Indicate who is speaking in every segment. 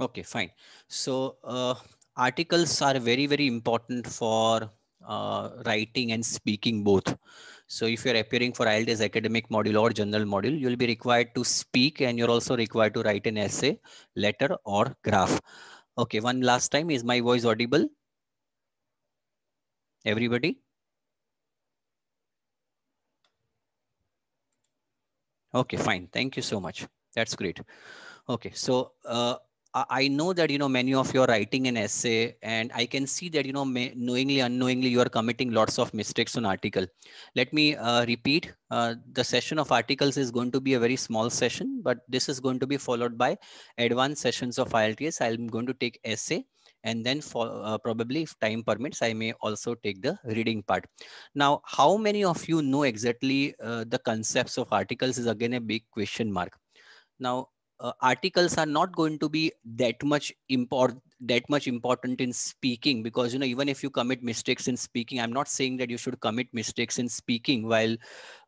Speaker 1: Okay, fine. So uh, articles are very, very important for uh, writing and speaking both. So if you're appearing for IELTS academic module or general module, you'll be required to speak and you're also required to write an essay, letter or graph. Okay, one last time, is my voice audible? Everybody? Okay, fine. Thank you so much. That's great. Okay, so uh, I know that you know many of you are writing an essay, and I can see that you know knowingly, unknowingly, you are committing lots of mistakes on article. Let me uh, repeat: uh, the session of articles is going to be a very small session, but this is going to be followed by advanced sessions of ILTS. I'm going to take essay, and then for uh, probably if time permits, I may also take the reading part. Now, how many of you know exactly uh, the concepts of articles is again a big question mark. Now, uh, articles are not going to be that much import that much important in speaking because you know even if you commit mistakes in speaking i'm not saying that you should commit mistakes in speaking while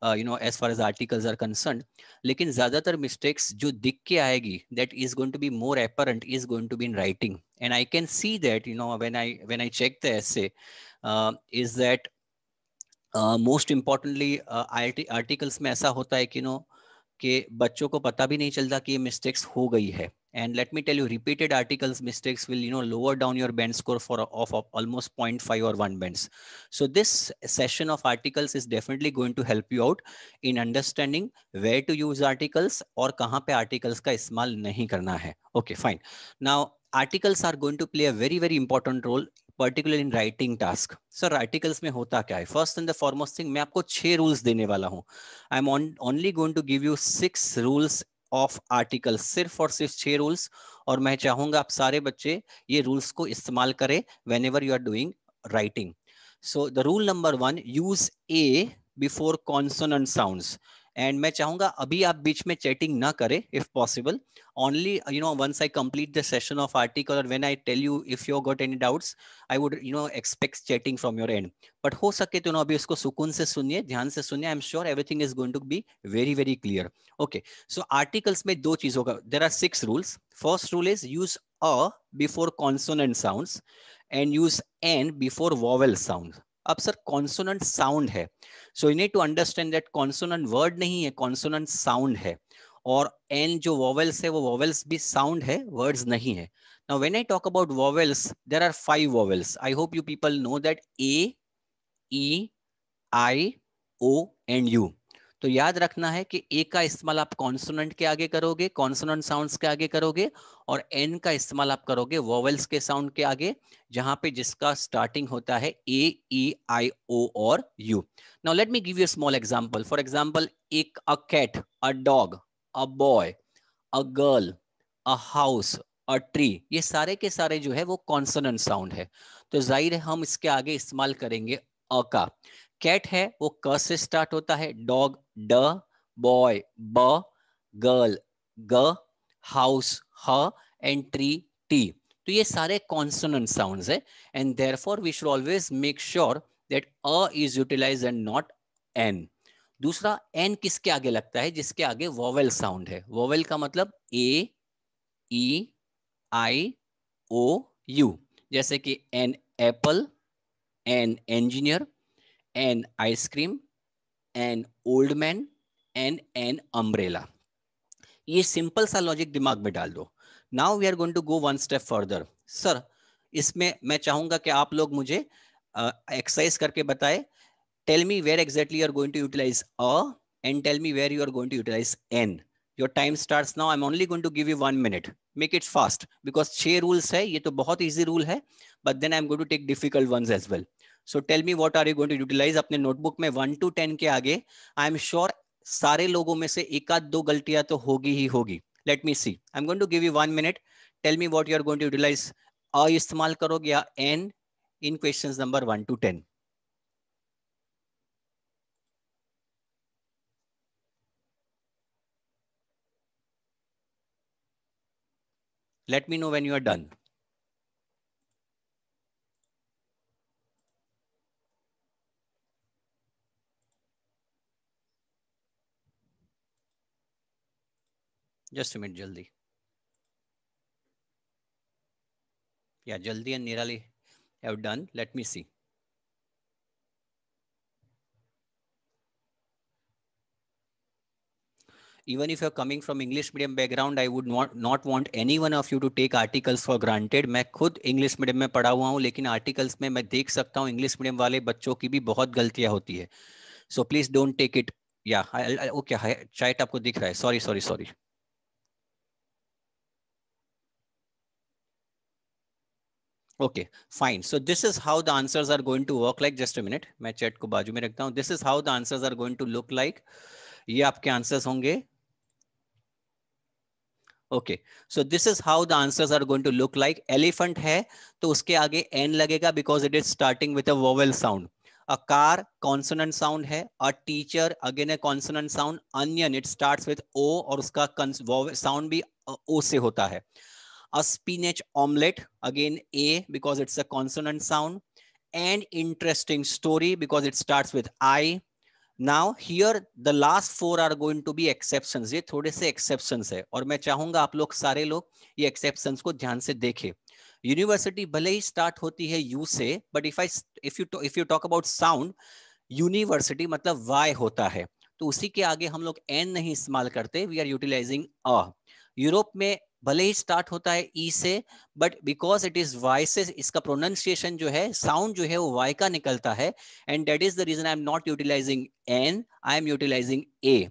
Speaker 1: uh, you know as far as articles are concerned lekin zyadatar mistakes jo dikh ke aayegi that is going to be more apparent is going to be in writing and i can see that you know when i when i check the essay uh, is that uh, most importantly uh, articles mein aisa hota hai कि you know कि बच्चों को पता भी नहीं चलता कि ये मिस्टेक्स हो गई है and let me tell you repeated articles mistakes will you know lower down your band score for of almost point five और one band so this session of articles is definitely going to help you out in understanding where to use articles और कहाँ पे articles का इस्तेमाल नहीं करना है okay fine now articles are going to play a very very important role particular in writing task sir articles में होता क्या है first and the foremost thing मैं आपको छह रूल्स देने वाला हूँ I am only going to give you six rules of article सिर्फ और सिर्फ छह रूल्स और मैं चाहूंगा आप सारे बच्चे ये रूल्स को इस्तेमाल करें whenever you are doing writing so the rule number one use a before consonant sound and मैं चाहूंगा अभी आप बीच में चैटिंग ना करें if possible only you know once I complete the session of article और when I tell you if you got any doubts I would you know expect chatting from your end but हो सके तो no अभी उसको सुकून से सुनिए ध्यान से सुनिए I am sure everything is going to be very very clear okay so articles में दो चीजों का there are six rules first rule is use a before consonant sound and use an before vowel sound अब sir consonant sound है so you need to understand that consonant word नहीं है consonant sound है और N जो vowels है वो vowels भी साउंड है वर्ड्स नहीं है now when I talk about vowels there are five vowels I hope you people know that A E I O and U तो याद रखना है कि ए का इस्तेमाल आप कॉन्सोनेंट के आगे करोगे कॉन्सोनेंट साउंड्स के आगे करोगे और एन का इस्तेमाल आप करोगे वोवेल्स के साउंड के आगे जहां पे जिसका स्टार्टिंग होता है ए ई आई ओ और U now let me give you small example for example एक a cat a dog a boy a girl a house a tree ये सारे के सारे जो है वो कॉन्सोनेंट साउंड है तो जाहिर है हम इसके आगे इस्तेमाल करेंगे अ का कैट है वो क से स्टार्ट होता है डॉग ड बॉय ब गर्ल ग हाउस ह एंड ट्री टी तो ये सारे कॉन्सोनेंट साउंड्स है and for we should always make sure that a is utilize and not an दूसरा एन किसके आगे लगता है जिसके आगे वोवेल साउंड है वोवेल का मतलब ए ई आई ओ यू जैसे कि an apple an engineer an ice cream an old man an an umbrella ये सिंपल सा लॉजिक दिमाग में डाल दो now we are going to go one step further sir इसमें मैं चाहूंगा कि आप लोग मुझे एक्सरसाइज uh, करके बताए tell me where exactly are going to utilise a and tell me where you are going to utilize an your time start now I am only going to give you one minute make it fast because छह rules है ये तो बहुत easy rule है but then I am going to take difficult one as well so tell me what are you going to utilize अपने notebook में one two ten के आगे आई एम श्योर सारे लोगों में से एक आध दो गलतियां तो होगी ही होगी let me see I am going to give you one minute tell me what you are going to utilise a इस्तेमाल करोगे या an in question number one two ten let me know when you are done just minute जल्दी या जल्दी and Nirali have done let me see even if you are coming from english medium background i would not not want any one of you to take articles for granted main khud english medium mein padha hua hu lekin articles mein main dekh sakta hu english medium wale bachcho ki bhi bahut galtiyan hoti hai so please don't take it yeah I, I, okay, chat aapko dikh raha hai sorry sorry sorry okay fine so this is how the answers are going to work like just a minute मैं chat को बाजू में रखता हूँ this is how the answers are going to look like ये आपके answers होंगे okay so this is how the answers are going to look like elephant है तो उसके आगे एन लगेगा because it is starting with a vowel sound a car consonant sound है a teacher again a consonant sound onion it start with O और उसका sound भी ओ से होता है a spinach omelet again a because it's a consonant sound and interesting story because it starts with i now here the last four are going to be exception ये थोड़े से exception है और मैं चाहूंगा आप लोग सारे लोग ये एक्सेप्शन को ध्यान से देखें यूनिवर्सिटी भले ही स्टार्ट होती है यू से but if I if you if you talk about sound university मतलब वाई होता है तो उसी के आगे हम लोग एन नहीं इस्तेमाल करते we are utilizing a Europe में भले ही स्टार्ट होता है ई e से but because it is Y से इसका प्रोनाउंसिएशन जो है साउंड जो है वो वाई का निकलता है and that is the reason I am not utilizing an I am utilizing a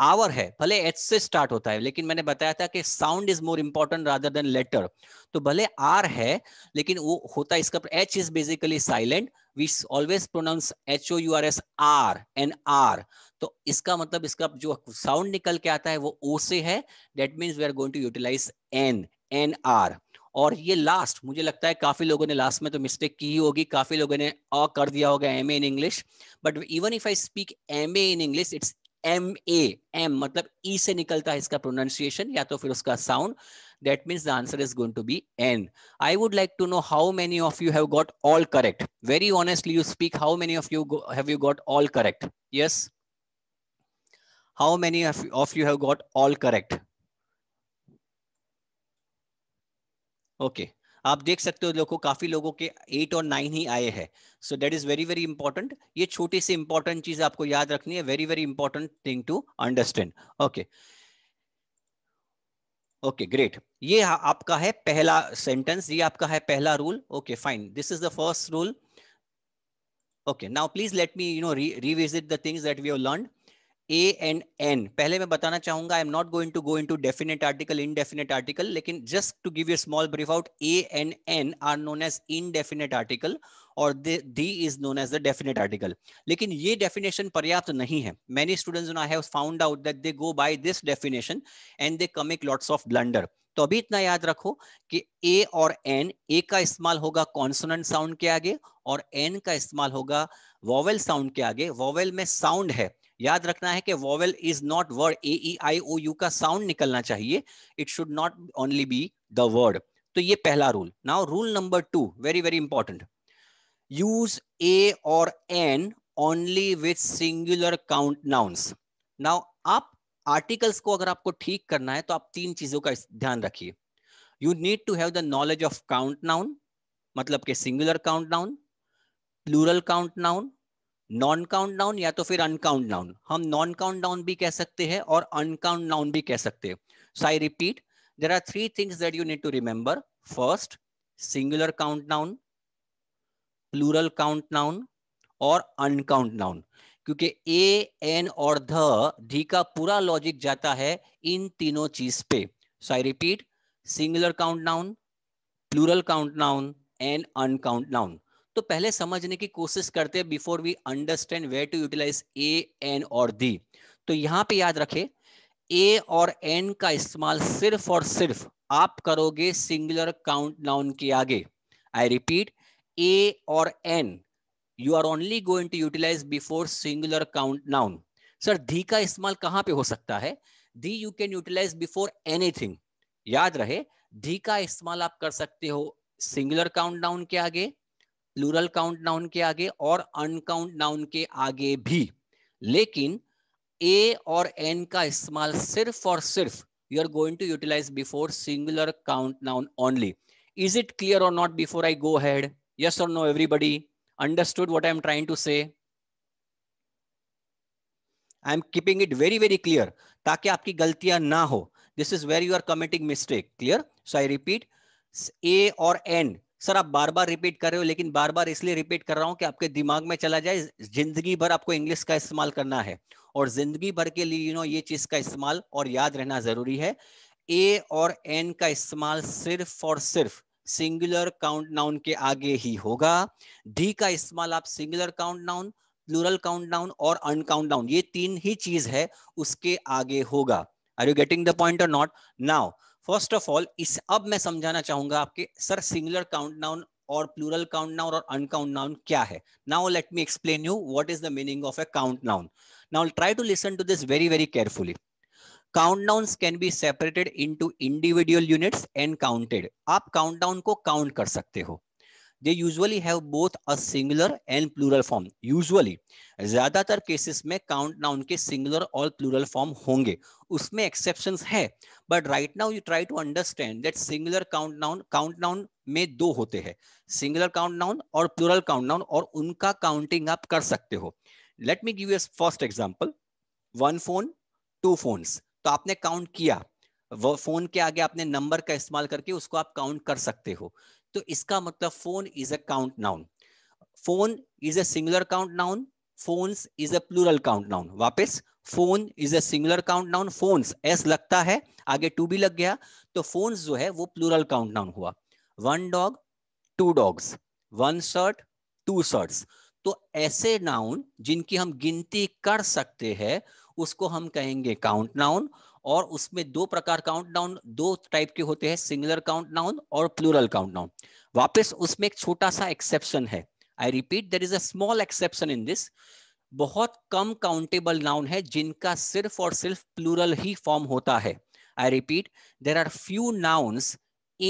Speaker 1: hour है भले एच से स्टार्ट होता है लेकिन मैंने बताया था कि sound is more important rather than letter तो भले आर है लेकिन वो होता है इसका H is basically silent we always pronounce H O U R S R N R तो iska matlab iska jo sound nikal ke aata hai wo o se hai that means we are going to utilize n n r और ये last मुझे लगता है काफी लोगों ने last में तो मिस्टेक की होगी काफी लोगों ने अ कर दिया होगा M A in English but even if I speak M A in English it's M A M मतलब ई e से निकलता है इसका प्रोनाउंसिएशन या तो फिर उसका sound that means the answer is going to be n i would like to know how many of you have got all correct very honestly you speak how many of you go, have you got all correct yes how many of, of you have got all correct okay. आप देख सकते हो लोगों काफी लोगों के eight और nine ही आए हैं so that is very very important ये छोटी सी इंपॉर्टेंट चीज आपको याद रखनी है very very important thing to understand okay okay great ये आपका है पहला सेंटेंस ये आपका है पहला rule okay fine this is the first rule okay now please let me you know revisit the things that we learn a and an पहले मैं बताना चाहूंगा I am not going to go into definite article indefinite article लेकिन just to give you small brief out a and an are known as indefinite article और the is known as the definite article लेकिन ये definition पर्याप्त नहीं है many students I have found out that they go by this definition and they commit lots of blunder तो अभी इतना याद रखो कि ए और एन ए का इस्तेमाल होगा कॉन्सोनेंट साउंड के आगे और एन का इस्तेमाल होगा वॉवेल साउंड के आगे वॉवेल में साउंड है याद रखना है कि vowel is not word A E I O U का साउंड निकलना चाहिए it should not only be the word तो ये पहला rule now rule number two very very important use a or an only with singular count nouns. Now आप articles को अगर आपको ठीक करना है तो आप तीन चीजों का ध्यान रखिए you need to have the knowledge of count noun मतलब के singular count noun plural count noun non count noun या तो फिर अनकाउंट डाउन हम नॉन काउंट डाउन भी कह सकते हैं और अनकाउंट डाउन भी कह सकते हैं so I repeat there are three things that you need to remember first singular count noun plural count noun और अनकाउंट नाउन क्योंकि ए एन और ध धी का पूरा लॉजिक जाता है इन तीनों चीज पे so I repeat singular count noun plural count noun and uncount noun तो पहले समझने की कोशिश करते हैं before we understand where to utilize a an और दी तो यहां पे याद रखे ए और एन का इस्तेमाल सिर्फ और सिर्फ आप करोगे सिंगुलर काउंट नाउन के आगे I repeat a or n you are only going to utilize before singular count noun sir the का इस्तेमाल कहाँ पे हो सकता है the you can utilize before anything याद रहे धी का इस्तेमाल आप कर सकते हो सिंगुलर काउंट नाउन के आगे प्लूरल काउंट नाउन के आगे और अनकाउंट नाउन के आगे भी लेकिन ए और एन का इस्तेमाल सिर्फ और सिर्फ you are going to utilize before singular count noun only is it clear और not before I go ahead yes or no everybody understood what i am trying to say I am keeping it very very clear ताकि आपकी गलतियां ना हो this is where you are committing mistake clear so I repeat a और an sir आप बार बार repeat कर रहे हो लेकिन बार बार इसलिए रिपीट कर रहा हूं कि आपके दिमाग में चला जाए जिंदगी भर आपको इंग्लिश का इस्तेमाल करना है और जिंदगी भर के लिए यू नो ये चीज का इस्तेमाल और याद रहना जरूरी है ए और एन का इस्तेमाल सिर्फ और सिर्फ सिंगुलर काउंट नाउन के आगे ही होगा डी का इस्तेमाल आप singular count noun plural count noun और अनकाउंट नाउन ये तीन ही चीज है उसके आगे होगा are you getting the point or not now first of all इस अब मैं समझाना चाहूंगा आपके सर सिंगुलर काउंट नाउन और प्लूरल काउंट नाउन और अनकाउंट नाउन क्या है now let me explain you what is the meaning of a count noun now try to listen to this very very carefully noun can be separated into individual units and counted आप count noun को count कर सकते हो they usually have both a singular and plural form usually ज्यादातर cases में count noun के singular और plural form होंगे उसमें एक्सेप्शन है but right now you try to understand that singular count noun count noun में दो होते हैं सिंगुलर काउंट डाउन और प्लूरल काउंट डाउन और उनका काउंटिंग आप कर सकते हो let me give you first example one phone two phones तो आपने काउंट किया वो फोन के आगे आपने नंबर का इस्तेमाल करके उसको आप काउंट कर सकते हो तो इसका मतलब phone is a count noun phone is a singular count noun phones is a plural count noun वापस phone is a singular count noun phones S लगता है आगे टू भी लग गया तो फोन्स जो है वो प्लूरल काउंट नाउन हुआ one dog two dogs one shirt two shirts तो ऐसे नाउन जिनकी हम गिनती कर सकते हैं उसको हम कहेंगे काउंट नाउन और उसमें दो प्रकार काउंट नाउन दो टाइप के होते हैं सिंगुलर काउंट नाउन और प्लूरल काउंट नाउन वापिस उसमें एक छोटा सा एक्सेप्शन है I repeat there is a small exception in this बहुत कम काउंटेबल नाउन है जिनका सिर्फ और सिर्फ प्लूरल ही फॉर्म होता है I repeat there are few nouns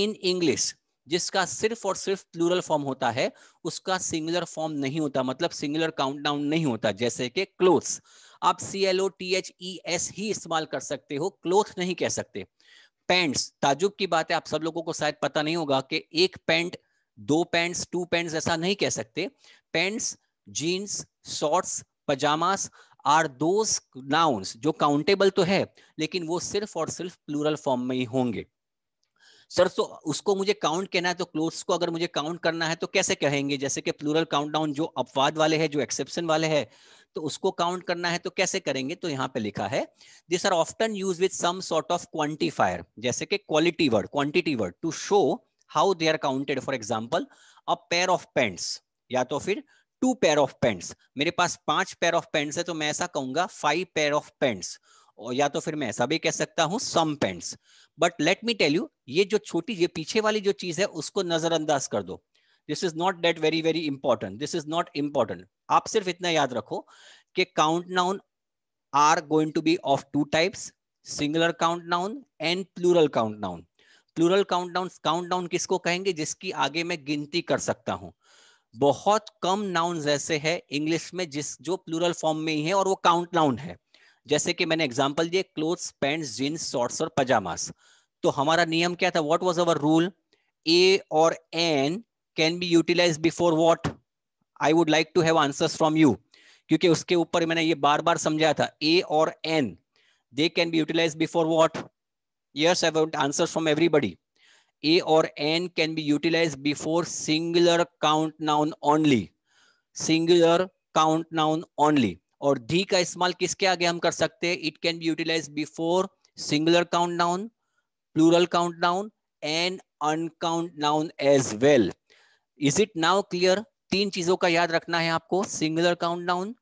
Speaker 1: in English जिसका सिर्फ और सिर्फ प्लूरल फॉर्म होता है उसका सिंगुलर फॉर्म नहीं होता मतलब सिंगुलर काउंटडाउन नहीं होता जैसे कि क्लोथ्स आप C L O T H E S ही इस्तेमाल कर सकते हो क्लोथ नहीं कह सकते पैंट्स ताजुब की बात है आप सब लोगों को शायद पता नहीं होगा कि एक पैंट दो पैंट्स टू पैंट्स ऐसा नहीं कह सकते pants jeans shorts pyjamas are those nouns जो काउंटेबल तो है लेकिन वो सिर्फ और सिर्फ प्लूरल फॉर्म में ही होंगे सर तो उसको मुझे काउंट कहना है तो क्लोथ्स को अगर मुझे काउंट करना है तो कैसे कहेंगे जैसे कि प्लूरल काउंटडाउन जो अपवाद वाले है जो एक्सेप्शन वाले है तो उसको काउंट करना है तो कैसे करेंगे तो यहाँ पे लिखा है this are often use with some sort of quantifier जैसे कि quality word quantity word to show how they are counted for example a pair of pants या तो फिर टू पेयर ऑफ पेंट्स मेरे पास पांच पेयर ऑफ पेंट्स है तो मैं ऐसा कहूंगा फाइव पेयर ऑफ पेंट्स और या तो फिर मैं ऐसा भी कह सकता हूं some pants but let me tell you ये जो छोटी ये पीछे वाली जो चीज है उसको नजरअंदाज कर दो this is not that very very important this is not important आप सिर्फ इतना याद रखो कि count noun are going to be of two types singular count noun and plural count noun plural count noun count noun किसको कहेंगे जिसकी आगे मैं गिनती कर सकता हूँ बहुत कम नाउन ऐसे है इंग्लिश में जिस जो प्लूरल फॉर्म में ही है और वो काउंट नाउन है जैसे कि मैंने एग्जाम्पल दिए क्लोथ्स पैंट जीन्स शॉर्ट्स और पजामास तो हमारा नियम क्या था what was our rule a और an can be utilize before what I would like to have answers from you क्योंकि उसके ऊपर मैंने ये बार बार समझाया था ए और an they can be utilize before what yes I want answer from everybody a और an can be utilize before singular count noun only singular count noun only और धी का इस्तेमाल किसके आगे हम कर सकते हैं it can be utilize before singular count noun plural count noun and uncount noun as well is it now clear तीन चीजों का याद रखना है आपको singular count noun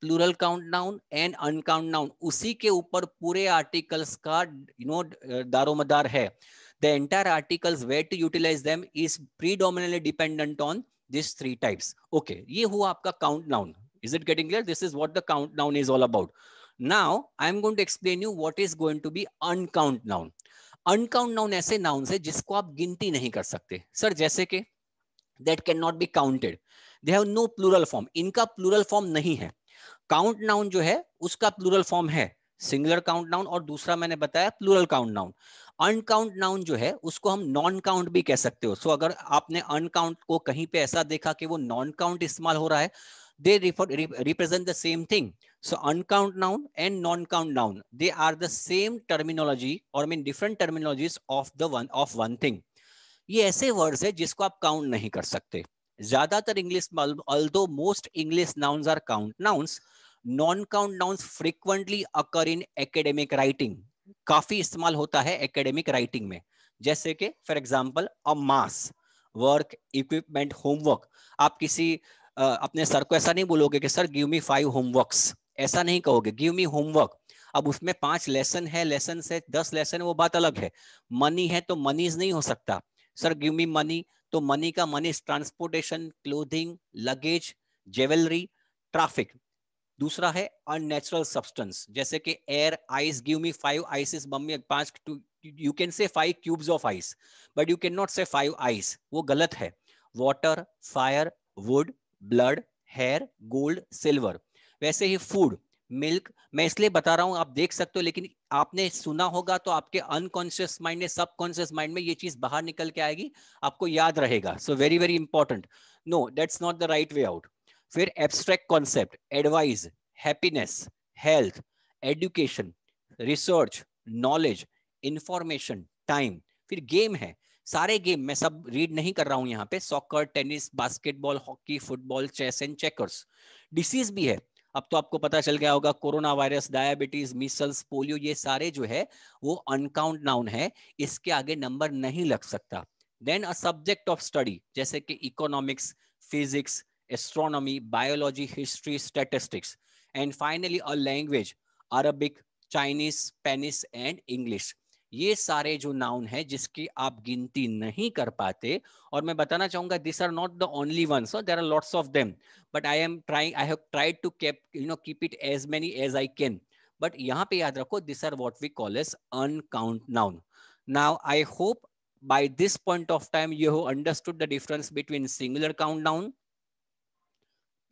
Speaker 1: plural count noun and uncount noun उसी के ऊपर पूरे आर्टिकल्स का यू नो दारोमदार है the entire articles way to utilize them is predominantly dependent on this three types okay ये हुआ आपका count noun Is it getting clear? This is what the countdown is all about. Now, i am going to explain you what is going to be uncount noun. Uncount noun aise nouns hai jisko aap ginti nahi kar sakte sir jaise ke that cannot be counted. They have no plural form. inka plural form nahi hai count noun जो है उसका plural form है singular count noun और दूसरा मैंने बताया plural count noun uncount noun जो है उसको हम नॉन काउंट भी कह सकते हो सो so, अगर आपने अनकाउंट को कहीं पे ऐसा देखा कि वो नॉन काउंट इस्तेमाल हो रहा है they refer, re, represent the same thing. So uncount noun and non-count noun, they are the same terminology or I mean different terminologies of the one of one thing. ye aise words hai jisko aap count नहीं कर सकते ज्यादातर english although most English nouns are count nouns, non-count nouns frequently occur in academic writing. kafi istemal hota hai academic writing में जैसे कि for example a mass work equipment homework आप किसी अपने सर को ऐसा नहीं बोलोगे कि sir give me five homeworks ऐसा नहीं कहोगे गिव मी होमवर्क अब उसमें पांच लेसन है लेसन है दस लेसन वो बात अलग है मनी है तो मनीज नहीं हो सकता सर गिव मी मनी तो मनी का money transportation clothing luggage jewellery traffic दूसरा है अननेचुरल सब्सटेंस जैसे कि air ice give me five ices मम्मी पांच you can say five cubes of ice but you can not say five ice वो गलत है water fire wood blood hair gold silver वैसे ही फूड मिल्क मैं इसलिए बता रहा हूं आप देख सकते हो लेकिन आपने सुना होगा तो आपके अनकॉन्शियस माइंड में सबकॉन्शियस माइंड में ये चीज बाहर निकल के आएगी आपको याद रहेगा so very very important no that's not the right way out फिर abstract concept advice happiness health education research knowledge information time फिर गेम है सारे गेम मैं सब रीड नहीं कर रहा हूं यहाँ पे soccer tennis basketball hockey football chess and checkers disease भी है अब तो आपको पता चल गया होगा corona virus diabetes measles polio ये सारे जो है वो अनकाउंट नाउन है इसके आगे नंबर नहीं लग सकता then a subject of study जैसे कि economics physics astronomy biology history statistics and finally a language Arabic Chinese Spanish and English ये सारे जो नाउन है जिसकी आप गिनती नहीं कर पाते और मैं बताना चाहूंगा this are not the only one so there are lots of them but I am trying I have tried to cap you know keep it as many as I can बट यहाँ पे याद रखो this are what we call as uncount noun now I hope by this point of time you have understood the difference between singular count noun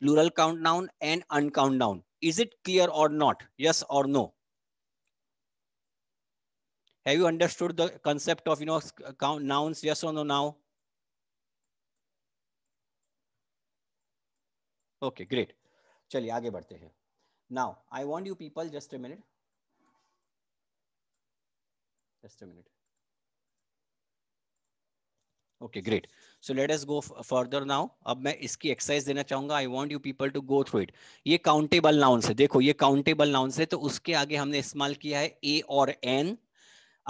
Speaker 1: plural count noun and uncount noun is it clear or not yes or no Have you understood the concept of, you know, count, nouns, yes or no now? Okay, great. chaliye aage badhte hain Now, I want you people just a minute. Just a minute. Okay, great. So let us go further now. ab main iski exercise dena chahunga I want you people to go through it. ye countable nouns hai dekho ye countable nouns hai to uske aage humne istemal kiya hai a or n.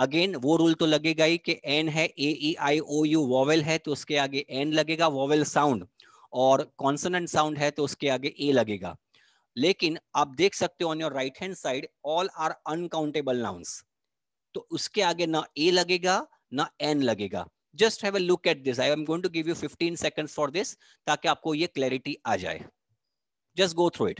Speaker 1: Again वो rule तो लगेगा ही कि N है ए E I O you vowel है तो उसके आगे an लगेगा वॉवेल साउंड और कॉन्सोनेंट साउंड है तो उसके आगे ए लगेगा लेकिन आप देख सकते हो on your right hand side all are uncountable nouns तो उसके आगे ना ए लगेगा ना एन लगेगा just have a look at this I am going to give you 15 seconds for this ताकि आपको ये क्लैरिटी आ जाए just go through it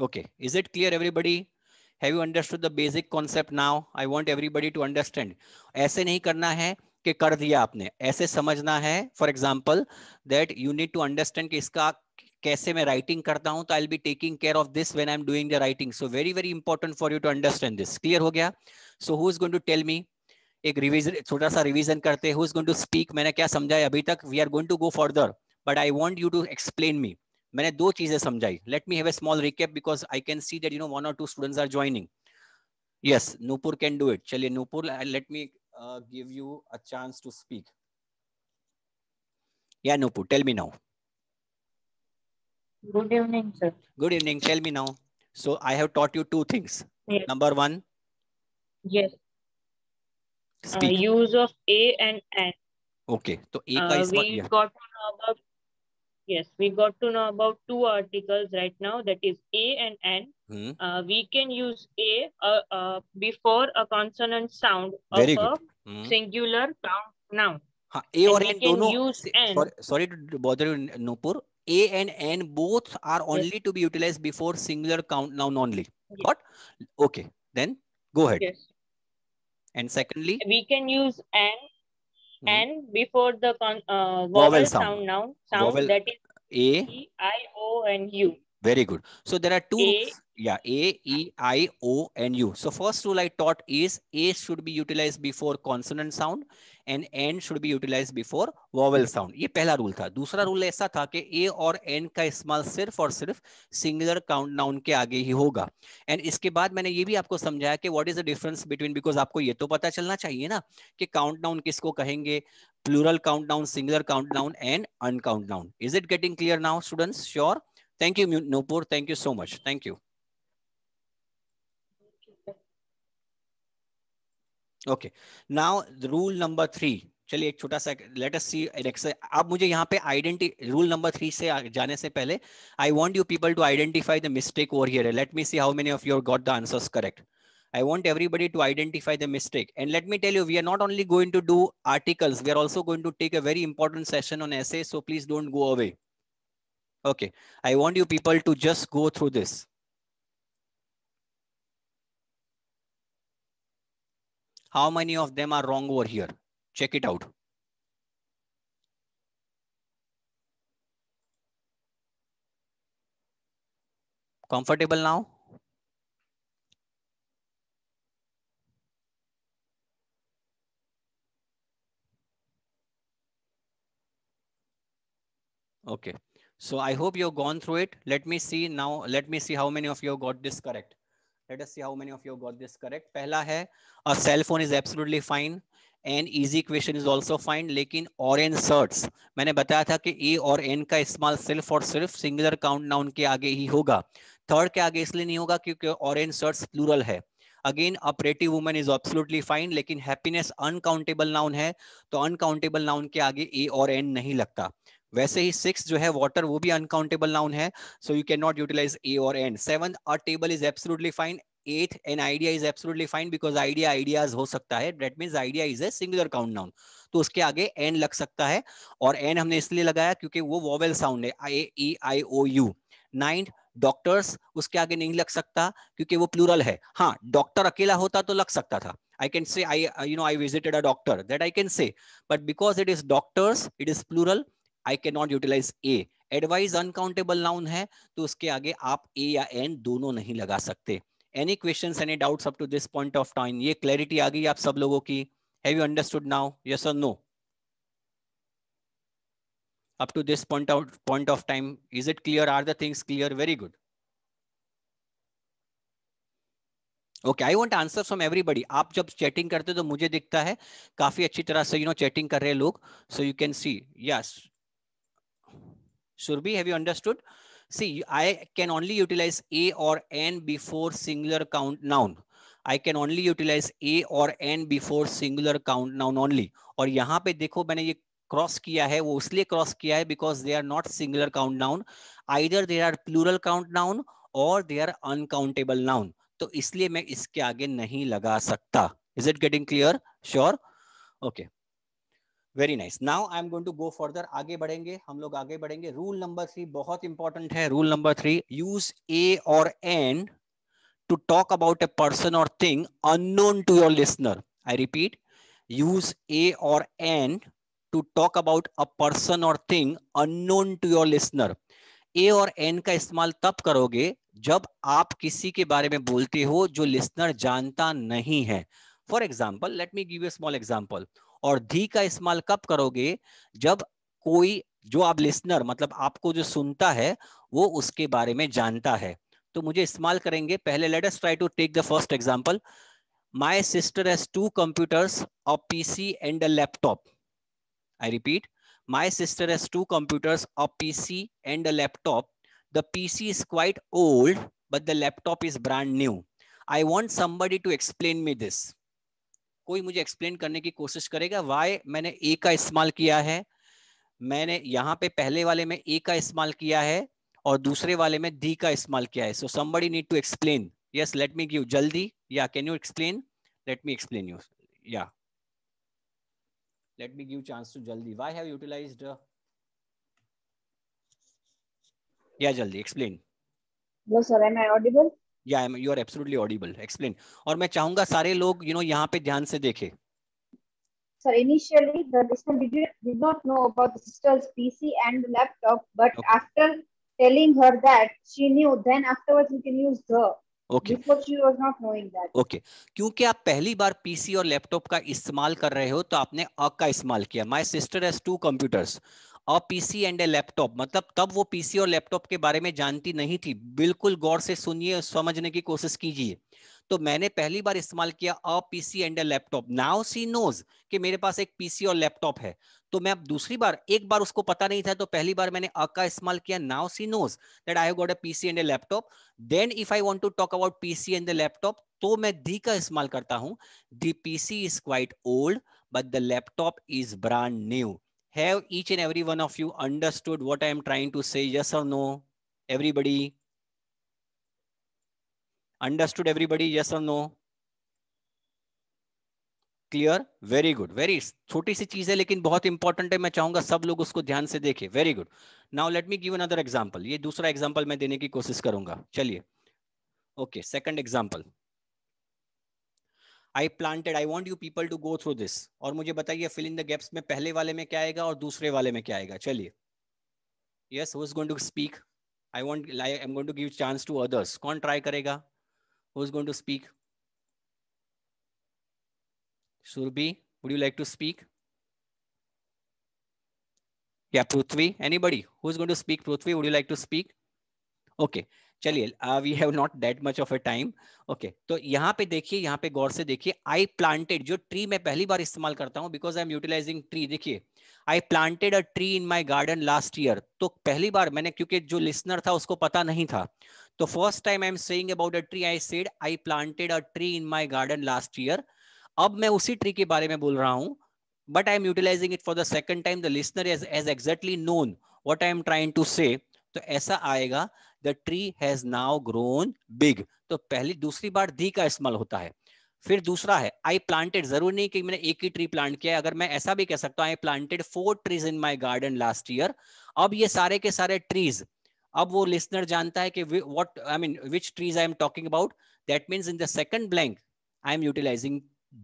Speaker 1: Okay, is it clear everybody? Have you understood the basic concept now? I want everybody to understand. ऐसे नहीं करना है कि कर दिया आपने ऐसे समझना है for example that you need to understand कि इसका कैसे मैं राइटिंग करता हूं तो I be taking care of this when I am doing the writing so very very important for you to understand this clear हो गया so who is going to tell me एक रिवीजन छोटा सा revision करते who is going to speak मैंने क्या समझा है अभी तक we are going to go further but I want you to explain me मैंने दो चीजें समझाई let me have a small recap because I can see that you know one और two students are joining yes Nupur can do it चलिए Nupur let me give you a chance to speak या Nupur tell me now good evening sir good evening tell me now so i have taught you two things yes. number 1 yes
Speaker 2: uh, use
Speaker 1: of a and n okay so a uh, ka is we what, yeah. got to know about yes we got to know about two articles right now that is a and n hmm. uh, we can use a uh, uh, before a consonant sound of Very a hmm. singular noun ha, a and n Sorry, to bother you nupur a and n both are only to be utilized before singular count noun only yes. but okay then go ahead yes. and secondly we can use n mm-hmm. and before the con- uh, vowel, vowel sound. sound noun sound vowel that is a e i o and u very good so there are two a, yeah a e i o and u so first rule i taught is a should be utilized before consonant sound and an should be utilize before vowel sound ये पहला rule था दूसरा rule ऐसा था कि ए और an का इस्तेमाल सिर्फ और सिर्फ सिंगुलर काउंट नाउन के आगे ही होगा एंड इसके बाद मैंने ये भी आपको समझाया कि what is the difference between because आपको ये तो पता चलना चाहिए ना कि काउंट नाउन किसको कहेंगे plural count noun singular count noun and uncount noun is it getting clear now students sure thank you Nupur thank you so much thank you Okay. Now, rule number three. Let us see. सा let us see an आप मुझे यहाँ पे identity rule number three से जाने से पहले I want you people to identify the mistake I want everybody to identify the mistake. And let me tell you, we are not only going to do articles, we are also going to take a very important session on essays. So please don't go away. Okay. I want you people to just go through this. How many of them are wrong over here? Check it out. Comfortable now? Okay. So I hope you've gone through it. Let me see now. Let me see how many of you got this correct. let us see how many of you got this correct pehla hai a cell phone is absolutely fine an easy question is also fine लेकिन or an shirts मैंने बताया था कि ए e और an का इस्तेमाल सिर्फ और सिर्फ सिंगुलर काउंट नाउन के आगे ही होगा थर्ड के आगे इसलिए नहीं होगा क्योंकि और एन सर्ट्स प्लूरल है again a pretty is absolutely fine लेकिन हैप्पीनेस अनकाउंटेबल नाउन है तो अनकाउंटेबल नाउन के आगे ए e और एन नहीं लगता वैसे ही सिक्स जो है वाटर वो भी अनकाउंटेबल नाउन है so you can not utilize a और an seven a table is absolutely fine eight an idea is absolutely fine because idea ideas हो सकता है that mean idea is a singular count noun तो उसके आगे N लग सकता है और एन हमने इसलिए लगाया क्योंकि वो वोवेल साउंड है A E I O U nine doctors उसके आगे नहीं लग सकता क्योंकि वो प्लूरल है हाँ डॉक्टर अकेला होता तो लग सकता था I can say I you know I visited a doctor that I can say but because it is doctors it is plural I can not utilize a advice uncountable noun है तो उसके आगे आप ए या एन दोनों नहीं लगा सकते any question any doubt up to this point of time ये क्लैरिटी आ गई आप सब लोगों की have you understood now yes और no up to this point out point of time is it clear are the things clear very good okay I want answer from everybody आप जब चैटिंग करते हो तो मुझे दिखता है काफी अच्छी तरह से यू नो चैटिंग कर रहे हैं लोग so you can see yes Shurbi, have you understood? See, I can only utilize A or N before singular count noun. I can only utilize a और an before singular count noun only और यहाँ पे देखो मैंने ये cross किया है वो इसलिए क्रॉस किया है because they are not singular count noun either they are plural count noun और दे आर अनकाउंटेबल नाउन तो इसलिए मैं इसके आगे नहीं लगा सकता is it getting clear sure okay very nice now I am going to go further आगे बढ़ेंगे हम लोग आगे बढ़ेंगे रूल नंबर थ्री बहुत इंपॉर्टेंट है rule number three use a और an to talk about a person और thing unknown to your listener I repeat use a और an to talk about a person और thing unknown to your listener a और an का इस्तेमाल तब करोगे जब आप किसी के बारे में बोलते हो जो लिसनर जानता नहीं है for example let me give you small example और धी का इस्तेमाल कब करोगे जब कोई जो आप लिसनर मतलब आपको जो सुनता है वो उसके बारे में जानता है तो मुझे इस्तेमाल करेंगे पहले let us try to take the first example my sister has two computers a PC and a laptop I repeat my sister has two computers a PC and a laptop the PC is quite old but the laptop is brand new I want somebody to explain me this कोई मुझे explain करने की कोशिश करेगा Y मैंने ए का इस्तेमाल किया है मैंने यहाँ पे पहले वाले में ए का इस्तेमाल किया है और दूसरे वाले में डी का इस्तेमाल किया है so somebody need to explain yes let me give जल्दी या can you explain let me explain you या let me give chance to जल्दी वाई हैव utilized या जल्दी explain explain hello I am i audible yeah you are absolutely audible explain और मैं चाहूंगा सारे लोग यू नो यहाँ पे ध्यान से देखें sir initially the listener did, did not know about the sister's pc and the laptop but okay. after telling her that she knew then afterwards you can use the okay okay क्योंकि आप पहली बार PC और laptop का इस्तेमाल कर रहे हो तो आपने अ का इस्तेमाल किया my sister has two computers PC and a laptop मतलब तब वो पीसी और लैपटॉप के बारे में जानती नहीं थी बिल्कुल गौर से सुनिए और समझने की कोशिश कीजिए तो मैंने पहली बार इस्तेमाल किया a PC and a laptop now see knows कि मेरे पास एक पीसी और लैपटॉप है तो मैं अब दूसरी बार एक बार उसको पता नहीं था तो पहली बार मैंने अ का इस्तेमाल किया now see knows that I have got a PC and a laptop then if I want to talk about PC and the laptop तो मैं दी का इस्तेमाल करता हूं the PC is quite old but the laptop is brand new have each and every one of you understood what i am trying to say yes or no everybody understood everybody yes or no clear very good very छोटी सी चीज है लेकिन बहुत important है मैं चाहूंगा सब लोग उसको ध्यान से देखें very good now let me give another example ये दूसरा एग्जांपल मैं देने की कोशिश करूंगा चलिए okay second example I planted I want you people to go through this और मुझे बताइए फिल इन द गैप्स में पहले वाले में क्या आएगा और दूसरे वाले में क्या आएगा चलिए yes who is going to speak I want I am going to give chance to others कौन ट्राई करेगा who is going to speak Surbhi would you like to speak yeah prithvi anybody who is going to speak prithvi would you like to speak okay चलिए we have not that much of a time okay तो यहाँ पे देखिए यहाँ पे गौर से देखिए I planted जो ट्री मैं पहली बार इस्तेमाल करता हूँ because I am utilizing tree देखिए I planted a tree in my garden last year तो पहली बार मैंने क्योंकि जो लिसनर था उसको पता नहीं था तो first time I am saying about a tree I said I planted a tree in my garden last year अब मैं उसी ट्री के बारे में बोल रहा हूँ but I am utilizing it for the second time the listener as as exactly known what I am trying to say तो ऐसा आएगा the tree has now grown big तो पहली दूसरी बार दी का इस्तेमाल होता है फिर दूसरा है आई प्लांटेड जरूर नहीं कि मैंने एक ही ट्री प्लांट किया है अगर मैं ऐसा भी कह सकता हूं I planted four trees in my garden last year अब ये सारे के सारे ट्रीज अब वो लिस्नर जानता है कि what I mean which trees I am talking about that means in the second blank I am utilizing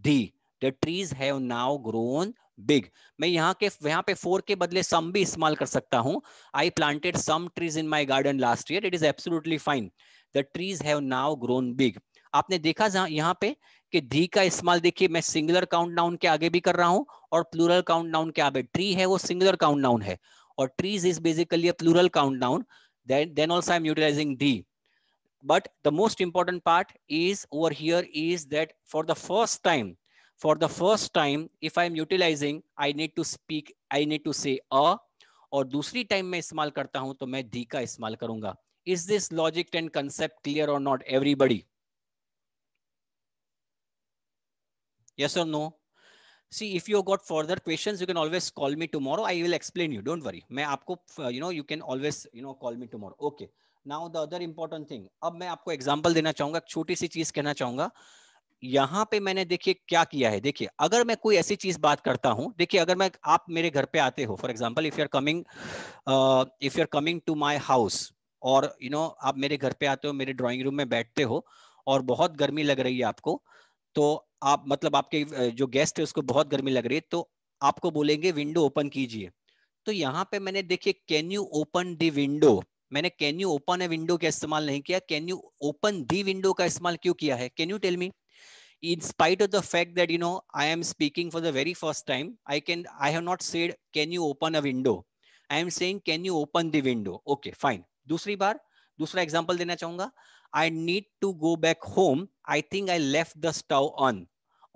Speaker 1: the the trees have now grown big मैं यहाँ के यहाँ पे फोर के बदले सम भी इस्तेमाल कर सकता हूँ I planted some trees in my garden last year it is absolutely fine the trees have now grown big आपने देखा यहाँ पे कि धी का इस्तेमाल देखिए मैं सिंगुलर काउंट नाउन के आगे भी कर रहा हूँ और प्लूरल काउंट नाउन के आगे ट्री है वो सिंगुलर काउंट नाउन है और trees is basically plural count noun then also I am utilizing the but the most important part is over here is that for the first time for the first time if i am utilizing i need to speak i need to say a और दूसरी time मैं इस्तेमाल करता हूं तो मैं the का इस्तेमाल करूंगा is this logic and concept clear और not everybody yes or no see if you got further questions you can always call me tomorrow i will explain you don't worry main aapko you know you can always you know call me tomorrow okay now the other important thing ab main aapko example dena chahunga ek choti si cheez kehna chahunga यहाँ पे मैंने देखिए क्या किया है देखिए अगर मैं कोई ऐसी चीज बात करता हूँ देखिए अगर मैं आप मेरे घर पे आते हो for example if you are coming if you are coming to my house और यू you नो know, आप मेरे घर पे आते हो मेरे ड्राइंग रूम में बैठते हो और बहुत गर्मी लग रही है आपको तो आप मतलब आपके जो गेस्ट है उसको बहुत गर्मी लग रही है तो आपको बोलेंगे विंडो ओपन कीजिए तो यहाँ पे मैंने देखिए can you open the window मैंने can you open a window का इस्तेमाल नहीं किया can you open the window का इस्तेमाल क्यों किया है can you tell me in spite of the fact that you know i am speaking for the very first time i can i have not said can you open a window i am saying can you open the window okay fine दूसरी बार दूसरा example देना चाहूंगा I need to go back home I think I left the stove on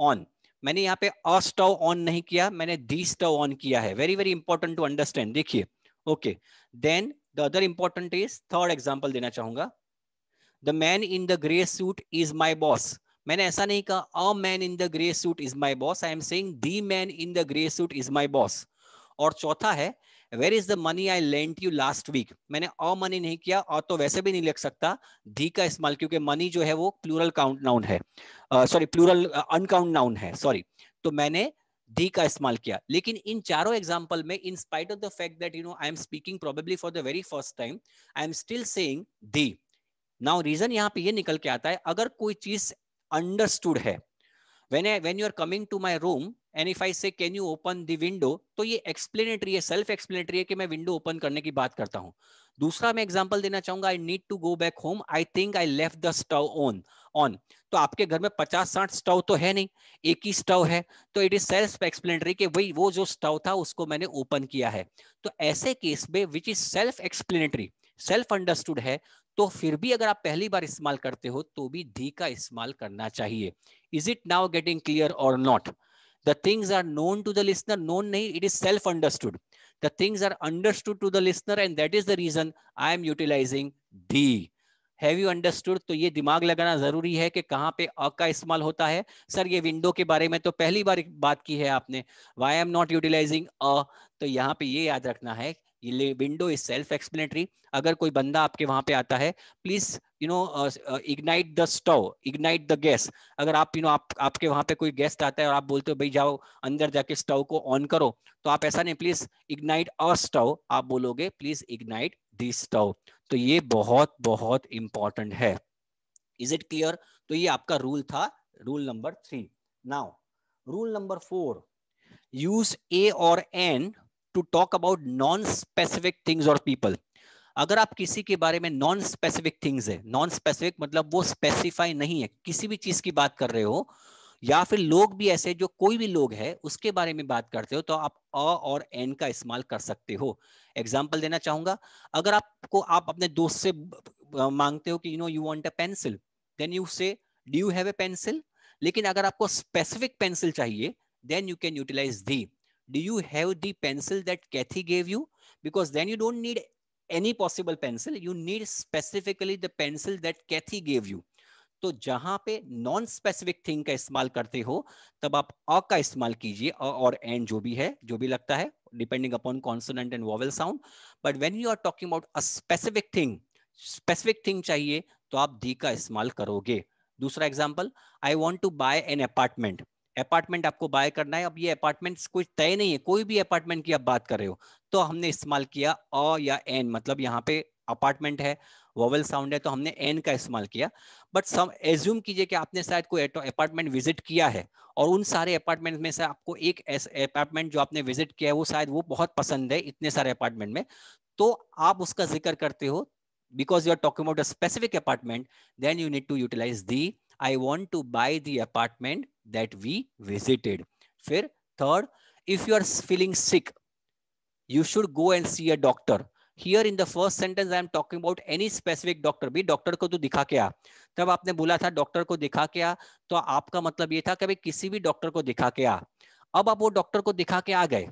Speaker 1: on मैंने यहाँ पे अ stove on नहीं किया मैंने दी स्टव ऑन किया है very very important to understand देखिए okay then the other important is third example देना चाहूंगा the man in the grey suit is my boss मैंने ऐसा नहीं कहा a man in the grey suit is my boss I am saying the man in the grey suit is my boss और चौथा है where is the money I lent you last week मैंने a money नहीं किया और तो वैसे भी नहीं लिख सकता दी का इस्तेमाल क्योंकि मनी जो है वो प्लूरल काउंट नाउन है सॉरी प्लूरल अनकाउंट नाउन है सॉरी तो मैंने दी का इस्तेमाल किया लेकिन इन चारों एग्जाम्पल में in spite of the fact that you know I am speaking probably for the very first time I am still saying the now reason यहाँ पे ये निकल के आता है अगर कोई चीज अंडरस्टूड है when I, when you are coming to my room and if I say can you open the window तो ये explanatory है self explanatory है कि मैं window open करने की बात करता हूँ दूसरा मैं एग्जाम्पल देना चाहूंगा I need to go back home I think I left the stove on on तो आपके घर में पचास साठ स्टव तो है नहीं एक ही स्टव है तो इट इज सेल्फ एक्सप्लेनेटरी कि वही वो जो स्टव था उसको मैंने ओपन किया है तो ऐसे केस में which is self explanatory self understood है तो फिर भी अगर आप पहली बार इस्तेमाल करते हो तो भी धी का इस्तेमाल करना चाहिए is it now getting clear और not the things are known to the listener known नहीं it is self understood the things are understood to the listener and that is the reason I am utilizing the have you understood तो ये दिमाग लगाना जरूरी है कि कहाँ पे अ का इस्तेमाल होता है सर ये विंडो के बारे में तो पहली बार बात की है आपने why am not utilizing a तो यहाँ पे ये याद रखना है ये विंडो इज सेल्फ एक्सप्लेनेटरी अगर कोई बंदा आपके वहां पे आता है please you know ignite the stove ignite the gas अगर आप यू you नो know, आप आपके वहां पे कोई गेस्ट आता है और आप बोलते हो भाई जाओ अंदर जाके स्टोव को ऑन करो तो आप ऐसा नहीं प्लीज इग्नाइट अ स्टोव आप बोलोगे प्लीज इग्नाइट द स्टोव तो ये बहुत बहुत इंपॉर्टेंट है इज इट क्लियर तो ये आपका रूल था rule number three now rule number four use a और an to talk about non specific things और पीपल अगर आप किसी के बारे में नॉन स्पेसिफिक थिंग्स है नॉन स्पेसिफिक मतलब वो स्पेसिफाई नहीं है किसी भी चीज की बात कर रहे हो या फिर लोग भी ऐसे जो कोई भी लोग है उसके बारे में बात करते हो तो आप अ और एन का इस्तेमाल कर सकते हो एग्जाम्पल देना चाहूंगा अगर आपको आप अपने दोस्त से मांगते हो कि you know you want a pencil then you say do you have a pencil लेकिन अगर आपको स्पेसिफिक पेंसिल चाहिए then you can utilize the do you have the pencil that Kathy gave you? Because then you don't need any possible pencil. You need specifically the pencil that Kathy gave you. तो जहां पे non specific thing का इस्तेमाल करते हो तब आप अ का इस्तेमाल कीजिए और एंड जो भी है जो भी लगता है depending upon consonant and vowel sound but when you are talking about a specific thing specific thing चाहिए तो आप दी का इस्तेमाल करोगे दूसरा example, I want to buy an apartment apartment आपको बाय करना है अब ये अपार्टमेंट्स कोई तय नहीं है कोई भी अपार्टमेंट की आप बात कर रहे हो तो हमने इस्तेमाल किया अ या एन मतलब यहाँ पे अपार्टमेंट है वोवल साउंड है तो हमने एन का इस्तेमाल किया बट सम एज्यूम कीजिए कि आपने शायद कोई अपार्टमेंट विजिट किया है और उन सारे अपार्टमेंट में से आपको एक अपार्टमेंट जो आपने विजिट किया है वो शायद वो बहुत पसंद है इतने सारे अपार्टमेंट में तो आप उसका जिक्र करते हो because you are talk about a specific apartment then you need to utilize the I want to buy the apartment that we visited. फिर third, if you are feeling sick, you should go and see a doctor. Here in the first sentence I am talking about any specific doctor भी doctor को तो दिखा के आ तब आपने बोला था डॉक्टर को दिखा के आ तो आपका मतलब ये था कि भाई किसी भी डॉक्टर को दिखा के आ अब आप वो डॉक्टर को दिखा के आ गए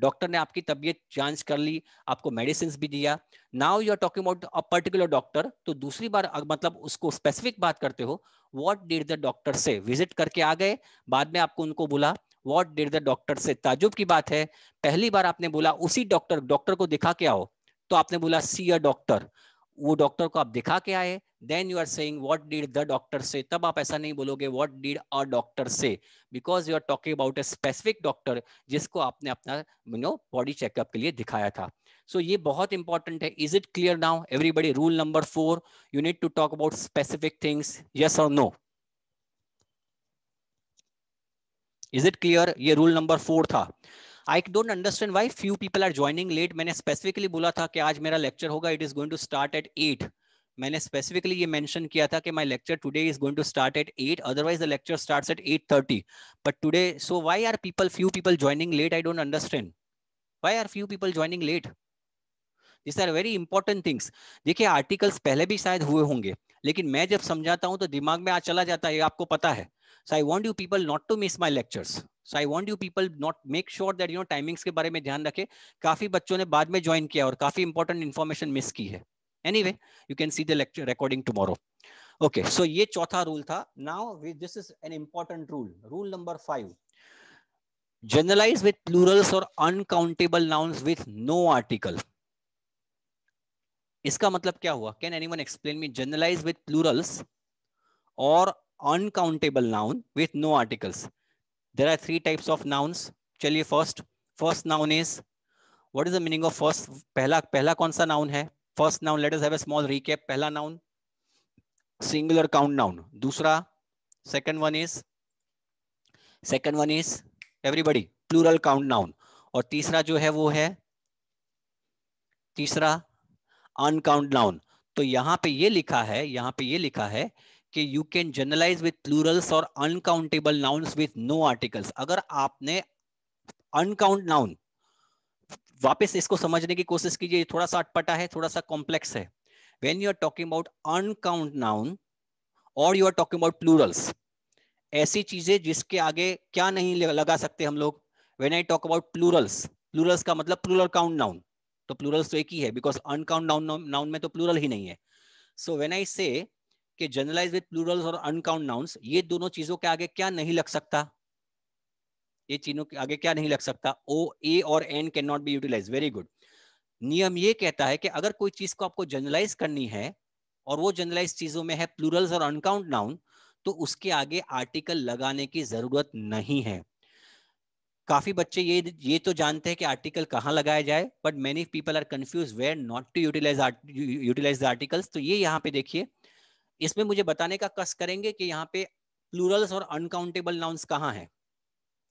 Speaker 1: डॉक्टर ने आपकी तबीयत जांच कर ली आपको मेडिसिन भी दिया now you are talking about a particular doctor तो दूसरी बार मतलब उसको स्पेसिफिक बात करते हो what did the doctor say visit करके आ गए बाद में आपको उनको बोला वॉट डिड द डॉक्टर से ताजुब की बात है पहली बार आपने बोला उसी डॉक्टर डॉक्टर को दिखा क्या हो तो आपने बोला सी अ डॉक्टर वो डॉक्टर को आप दिखा के आए then you are saying what did the doctor say तब आप ऐसा नहीं बोलोगे what did a doctor say because you are talking about a specific doctor जिसको आपने अपना यू नो बॉडी चेकअप के लिए दिखाया था सो so, ये बहुत इंपॉर्टेंट है is it clear now everybody rule number four you need to talk about specific things yes और नो इज इट क्लियर ये रूल नंबर फोर था I don't understand why few people are joining late मैंने specifically बोला था कि आज मेरा lecture होगा it is going to start at eight मैंने स्पेसिफिकली ये मेंशन किया था कि my lecture today is going to start at eight otherwise the lecture starts at eight thirty but today so why are people few people joining late I don't understand why are few people joining late this are very important things देखिए articles पहले भी शायद हुए होंगे लेकिन मैं जब समझाता हूँ तो दिमाग में आ चला जाता है आपको पता है so i want you people not to miss my lectures so I want you people not make sure that you know timings के बारे में ध्यान रखें काफी बच्चों ने बाद में ज्वाइन किया और काफी इंपॉर्टेंट इन्फॉर्मेशन मिस की है anyway you can see the lecture recording tomorrow okay so ये चौथा रूल था now this is an important rule rule number five generalize with plurals और uncountable nouns with no article इसका मतलब क्या हुआ can anyone explain me generalize with plurals और uncountable noun with no articles. There are three types of nouns. chaliye first, first noun is what is the meaning of first? pehla pehla kaun sa noun hai First noun. Let us have a small recap. pehla noun singular count noun. dusra second one is second one is everybody plural count noun. aur teesra jo hai wo hai teesra uncount noun तो यहाँ पे ये लिखा है यहाँ पे ये लिखा है कि you can generalize with plurals और uncountable nouns with no articles अगर आपने अनकाउंट नाउन वापस इसको समझने की कोशिश कीजिए थोड़ा सा अटपटा है थोड़ा सा कॉम्प्लेक्स है when you are talking about uncount noun और you are talking about plurals ऐसी चीजें जिसके आगे क्या नहीं लगा सकते हम लोग when I talk about plurals plurals का मतलब प्लूरल काउंट नाउन तो प्लूरल्स तो एक ही है बिकॉज अनकाउंट नाउन नाउन में तो प्लूरल ही नहीं है सो वेन आई से कि जनरलाइज विद प्लूरल्स और अनकाउंट नाउन ये दोनों चीजों के आगे क्या नहीं लग सकता ये चीजों के आगे क्या नहीं लग सकता ओ ए और an can not be utilize very good नियम ये कहता है कि अगर कोई चीज को आपको जनरलाइज करनी है और वो जनरलाइज चीजों में है प्लूरल्स और अनकाउंट नाउन तो उसके आगे आर्टिकल लगाने की जरूरत नहीं है काफी बच्चे ये ये तो जानते हैं कि आर्टिकल कहाँ लगाया जाए but many people are confuse where not to utilize utilize the articles तो ये यहाँ पे देखिए इसमें मुझे बताने का कस करेंगे कि यहाँ पे प्लूरल्स और अनकाउंटेबल नाउन्स कहाँ हैं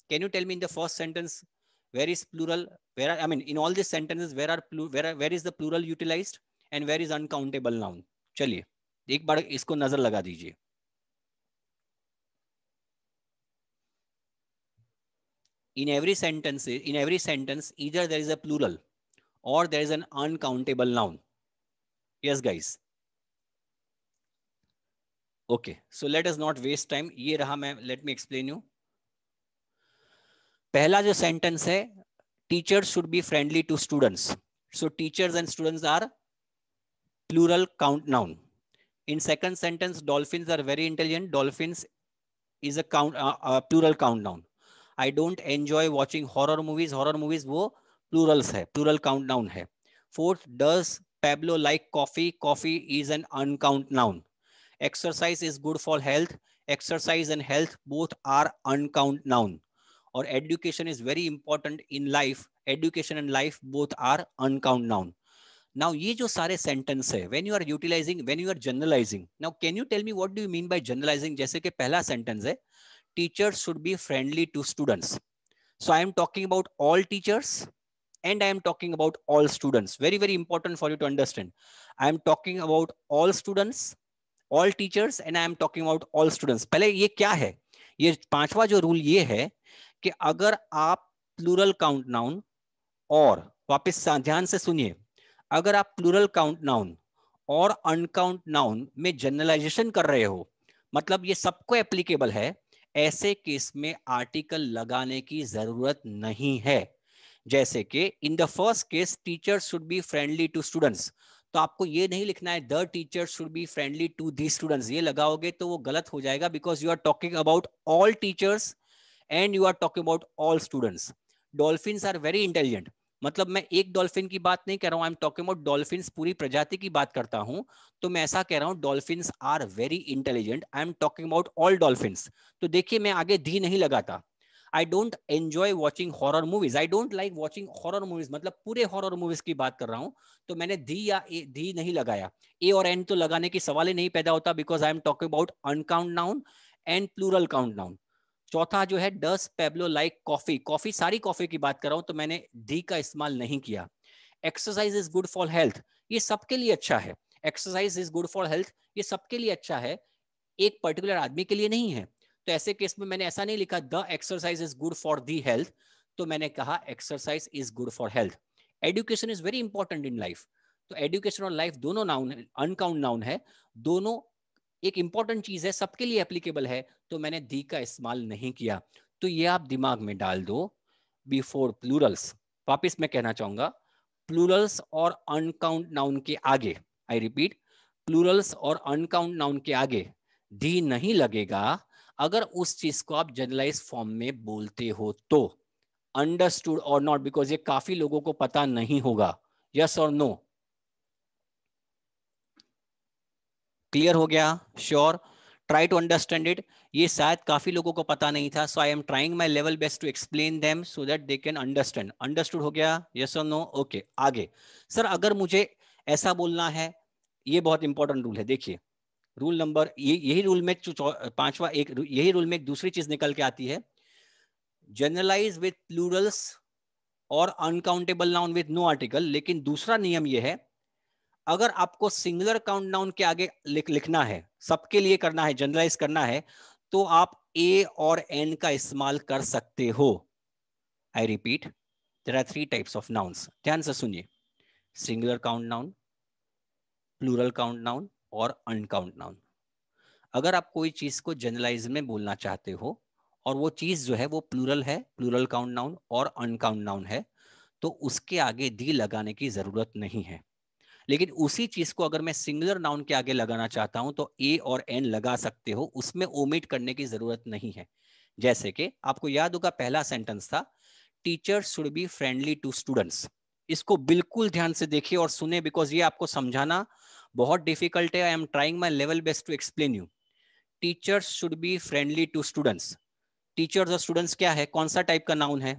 Speaker 1: can you tell me in the first sentence where is plural where I mean in all this sentences where are where where is the plural utilize and where is uncountable noun चलिए एक बार इसको नजर लगा दीजिए in every sentence in every sentence इधर there is a plural और there is an uncountable noun yes guys okay so let is not waste time ये रहा मैं लेट मी एक्सप्लेन यू पहला जो सेंटेंस है teachers should be friendly to students so teachers and students are plural count noun in second sentence dolphin are very intelligent dolphin is a plural count noun I don't enjoy watching horror movies horror movies वो plurals है plural count noun है fourth does Pablo like coffee coffee is an uncount noun exercise is good for health exercise and health both are uncount noun or education is very important in life education and life both are uncount noun now ye jo sare sentence hai when you are utilizing when you are generalizing now can you tell me what do you mean by generalizing jaise ki pehla sentence hai teachers should be friendly to students so i am talking about all teachers and i am talking about all students very very important for you to understand i am talking about all students all teachers and I am talking about all students पहले ये क्या है ये पांचवा जो rule ये है कि अगर आप प्लूरल काउंट नाउन और वापस ध्यान से सुनिए अगर आप प्लूरल काउंट नाउन और अनकाउंट नाउन में जनरलाइजेशन कर रहे हो मतलब ये सबको एप्लीकेबल है ऐसे केस में आर्टिकल लगाने की जरूरत नहीं है जैसे कि in the first case teacher should be friendly to students तो आपको ये नहीं लिखना है the teacher should be friendly to the students ये लगाओगे तो वो गलत हो जाएगा because you are talking about all teachers and you are talking about all students dolphin are very intelligent मतलब मैं एक डॉल्फिन की बात नहीं कर रहा हूँ I am talking about dolphin पूरी प्रजाति की बात करता हूँ तो मैं ऐसा कह रहा हूँ dolphin are very intelligent I am talking about all dolphin तो देखिए मैं आगे धी नहीं लगाता I don't enjoy watching horror movies I don't like watching horror movies मतलब पूरे हॉरर मूवीज की बात कर रहा हूँ तो मैंने धी या ए धी नहीं लगाया ए और एन तो लगाने की सवाल ही नहीं पैदा होता because I am talking about uncount noun and plural count noun चौथा जो है does Pablo like coffee coffee सारी कॉफी की बात कर रहा हूँ तो मैंने धी का इस्तेमाल नहीं किया exercise is good for health ये सबके लिए अच्छा है exercise is good for health ये सबके लिए अच्छा है एक पर्टिकुलर आदमी के लिए नहीं है तो ऐसे केस में मैंने ऐसा नहीं लिखा the exercise is good for the health तो मैंने कहा exercise is good for health education is very important in life तो एडुकेशन और लाइफ दोनों नाउन अनकाउंट नाउन है दोनों एक इंपॉर्टेंट चीज है सबके लिए एप्लीकेबल है तो मैंने दी का इस्तेमाल नहीं किया तो ये आप दिमाग में डाल दो बिफोर प्लूरल्स वापिस मैं कहना चाहूंगा प्लूरल्स और अनकाउंट नाउन के आगे आई रिपीट प्लूरल्स और अनकाउंट नाउन के आगे डी नहीं लगेगा अगर उस चीज को आप जनरलाइज फॉर्म में बोलते हो तो अंडरस्टूड और नॉट बिकॉज ये काफी लोगों को पता नहीं होगा यस और नो क्लियर हो गया sure try to understand it ये शायद काफी लोगों को पता नहीं था so I am trying my level best to explain them so that they can understand understood हो गया यस और नो ओके आगे सर अगर मुझे ऐसा बोलना है ये बहुत इंपॉर्टेंट रूल है देखिए रूल नंबर यही रूल में पांचवा एक यही रूल में एक दूसरी चीज निकल के आती है जनरलाइज विथ प्लूरल्स और uncountable noun with no article लेकिन दूसरा नियम यह है अगर आपको सिंगुलर काउंट नाउन के आगे लिख, लिखना है सबके लिए करना है जनरलाइज करना है तो आप ए और एन का इस्तेमाल कर सकते हो I repeat there are three types of noun ध्यान से सुनिए singular count noun plural count noun और अनकाउंट नाउन अगर आप कोई चीज को जनरलाइज में बोलना चाहते हो और वो चीज जो है वो प्लूरल है प्लूरल काउंट नाउन और अनकाउंट नाउन है तो उसके आगे दी लगाने की जरूरत नहीं है लेकिन उसी चीज को अगर मैं सिंगुलर नाउन के आगे लगाना चाहता हूं तो ए और एन लगा सकते हो उसमें ओमिट करने की जरूरत नहीं है जैसे कि आपको याद होगा पहला सेंटेंस था teacher should be friendly to students इसको बिल्कुल ध्यान से देखिए और सुने बिकॉज ये आपको समझाना बहुत डिफिकल्ट है I am trying my level best to explain you teachers should be friendly to students teachers और स्टूडेंट्स क्या है कौन सा टाइप का नाउन है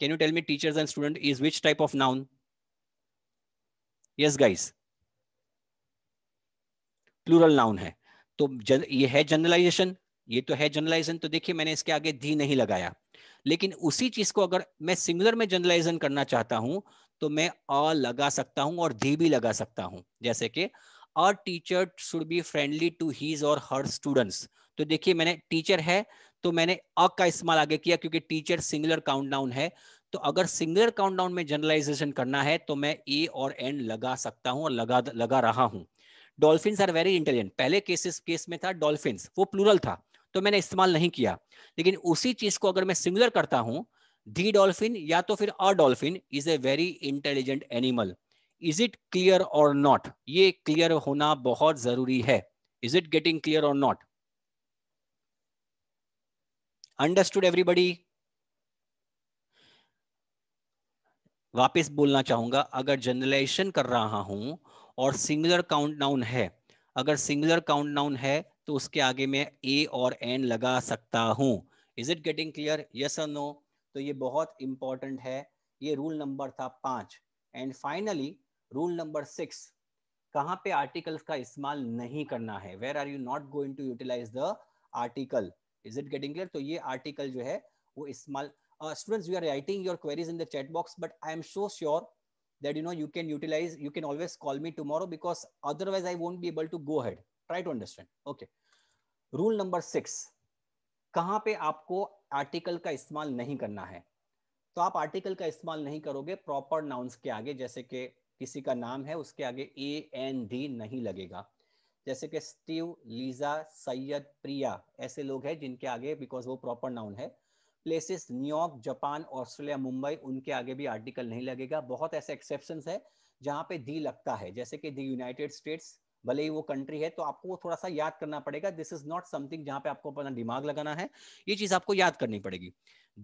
Speaker 1: can you tell me teachers and student is which type of noun yes guys plural noun है तो जन, ये है जनरलाइजेशन ये तो है जनरलाइजेशन तो देखिए मैंने इसके आगे धी नहीं लगाया लेकिन उसी चीज को अगर मैं सिंगुलर में जनरलाइजेशन करना चाहता हूं तो मैं अ लगा सकता हूं और दी भी लगा सकता हूं जैसे कि a teacher should be friendly to his और हर स्टूडेंट्स तो देखिए मैंने टीचर है तो मैंने अ का इस्तेमाल आगे किया क्योंकि टीचर सिंगुलर काउंटडाउन है तो अगर सिंगुलर काउंटडाउन में जनरलाइजेशन करना है तो मैं ए और एन लगा सकता हूँ और लगा लगा रहा हूँ डॉल्फिन आर वेरी इंटेलिजेंट पहले केसेस केस में था डॉल्फिन वो प्लूरल था तो मैंने इस्तेमाल नहीं किया लेकिन उसी चीज को अगर मैं सिंगुलर करता हूं डी डॉल्फिन या तो फिर a dolphin is a very intelligent animal is it clear और नॉट ये क्लियर होना बहुत जरूरी है इज इट गेटिंग क्लियर और नॉट अंडरस्टूड एवरीबडी वापिस बोलना चाहूंगा अगर जनरलाइजेशन कर रहा हूं और सिंगुलर काउंट डाउन है अगर सिंगुलर काउंट डाउन है तो उसके आगे मैं ए और एन लगा सकता हूं is it getting clear yes और नो तो ये बहुत इंपॉर्टेंट है ये रूल नंबर था पांच and finally rule number six कहाँ पे आर्टिकल्स का इस्तेमाल नहीं करना है where are you not going to utilize the article is it getting clear तो ये आर्टिकल जो है वो इस्तेमाल students you are writing your queries in the chat box but I am so sure that you know you can utilize you can always call me tomorrow because otherwise I won't be able to go ahead try to understand okay rule number six कहाँ पे आपको article का इस्तेमाल नहीं करना है तो आप आर्टिकल का इस्तेमाल नहीं करोगे प्रॉपर नाउंस के आगे जैसे कि किसी का नाम है उसके आगे ए एन डी नहीं लगेगा जैसे कि स्टीव लीजा सैयद प्रिया ऐसे लोग हैं जिनके आगे बिकॉज वो प्रॉपर नाउन है places New York Japan Australia Mumbai उनके आगे भी आर्टिकल नहीं लगेगा बहुत ऐसे एक्सेप्शन है जहाँ पे दी लगता है जैसे कि दी यूनाइटेड स्टेट्स भले ही वो कंट्री है तो आपको वो थोड़ा सा याद करना पड़ेगा दिस इज नॉट समथिंग जहाँ पे आपको अपना दिमाग लगाना है ये चीज आपको याद करनी पड़ेगी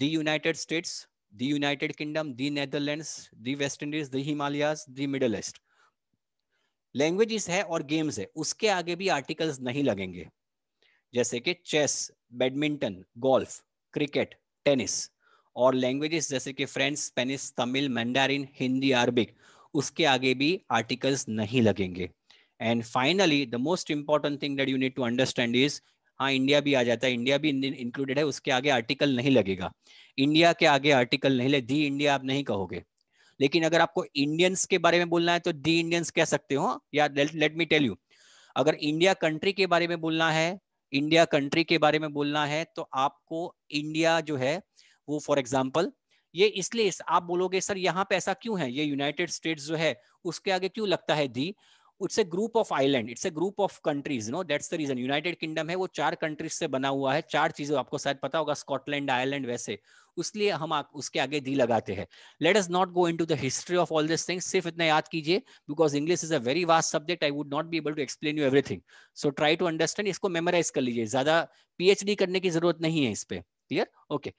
Speaker 1: the United States the United Kingdom the Netherlands the West Indies the Himalayas the Middle East languages है और गेम्स है उसके आगे भी आर्टिकल्स नहीं लगेंगे जैसे कि chess badminton golf cricket tennis और लैंग्वेजेस जैसे कि French Spanish Tamil Mandarin Hindi Arabic उसके आगे भी आर्टिकल्स नहीं लगेंगे and finally the most important thing that you need to understand is हाँ इंडिया भी आ जाता है इंडिया भी इंक्लूडेड है उसके आगे आर्टिकल नहीं लगेगा इंडिया के आगे आर्टिकल नहीं ले दी इंडिया आप नहीं कहोगे लेकिन अगर आपको इंडियंस के बारे में बोलना है तो दी इंडियंस कह सकते हो या लेट मी टेल यू अगर इंडिया कंट्री के बारे में बोलना है इंडिया कंट्री के बारे में बोलना है तो आपको इंडिया जो है वो फॉर एग्जाम्पल ये इसलिए आप बोलोगे सर यहाँ पे ऐसा क्यों है ये यूनाइटेड स्टेट्स जो है उसके आगे क्यों लगता है the it's a group of island it's a group of countries no that's the reason United Kingdom है वो चार कंट्रीज से बना हुआ है चार चीजें आपको शायद पता होगा स्कॉटलैंड आयरलैंड वैसे उसलिए हम आ, उसके आगे दी लगाते हैं let's not go into the history of all this things सिर्फ इतना याद कीजिए because English is a very vast subject I would not be able to explain you everything so try to understand इसको memorize कर लीजिए ज्यादा PhD करने की जरूरत नहीं है इस पर क्लियर ओके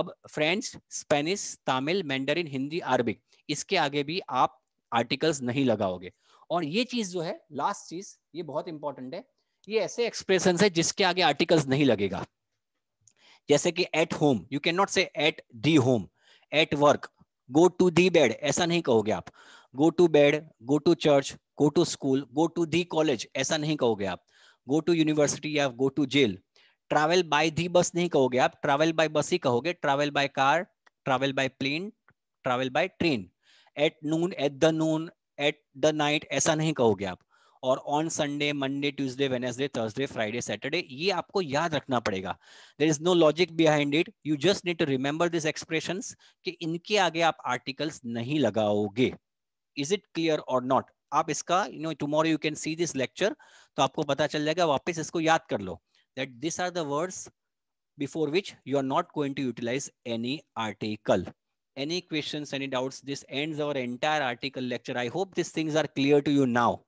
Speaker 1: अब French Spanish Tamil Mandarin Hindi Arabic इसके आगे भी आप आर्टिकल्स नहीं लगाओगे और ये चीज जो है लास्ट चीज ये बहुत इंपॉर्टेंट है ये ऐसे एक्सप्रेशन है जिसके आगे आर्टिकल्स नहीं लगेगा जैसे कि at home you can not say at the home at work go to the bed ऐसा नहीं कहोगे आप go to bed go to church go to school go to the college ऐसा नहीं कहोगे आप गो टू यूनिवर्सिटी या go to jail travel by the bus नहीं कहोगे आप ट्रैवल बाय बस ही कहोगे travel by car travel by plane travel by train at Noon at the noon at the night ऐसा नहीं कहोगे आप और on Sunday Monday Tuesday Wednesday Thursday Friday Saturday ये आपको याद रखना पड़ेगा there is no logic behind it you just need to remember this expression कि इनके आगे आप आर्टिकल्स नहीं लगाओगे इज इट क्लियर और नॉट आप इसका you know tomorrow you can see this lecture तो आपको पता चल जाएगा वापस इसको याद कर लो that this are the words before which you are not going to utilise any article any questions, any doubts, this ends our entire article lecture. I hope these things are clear to you now.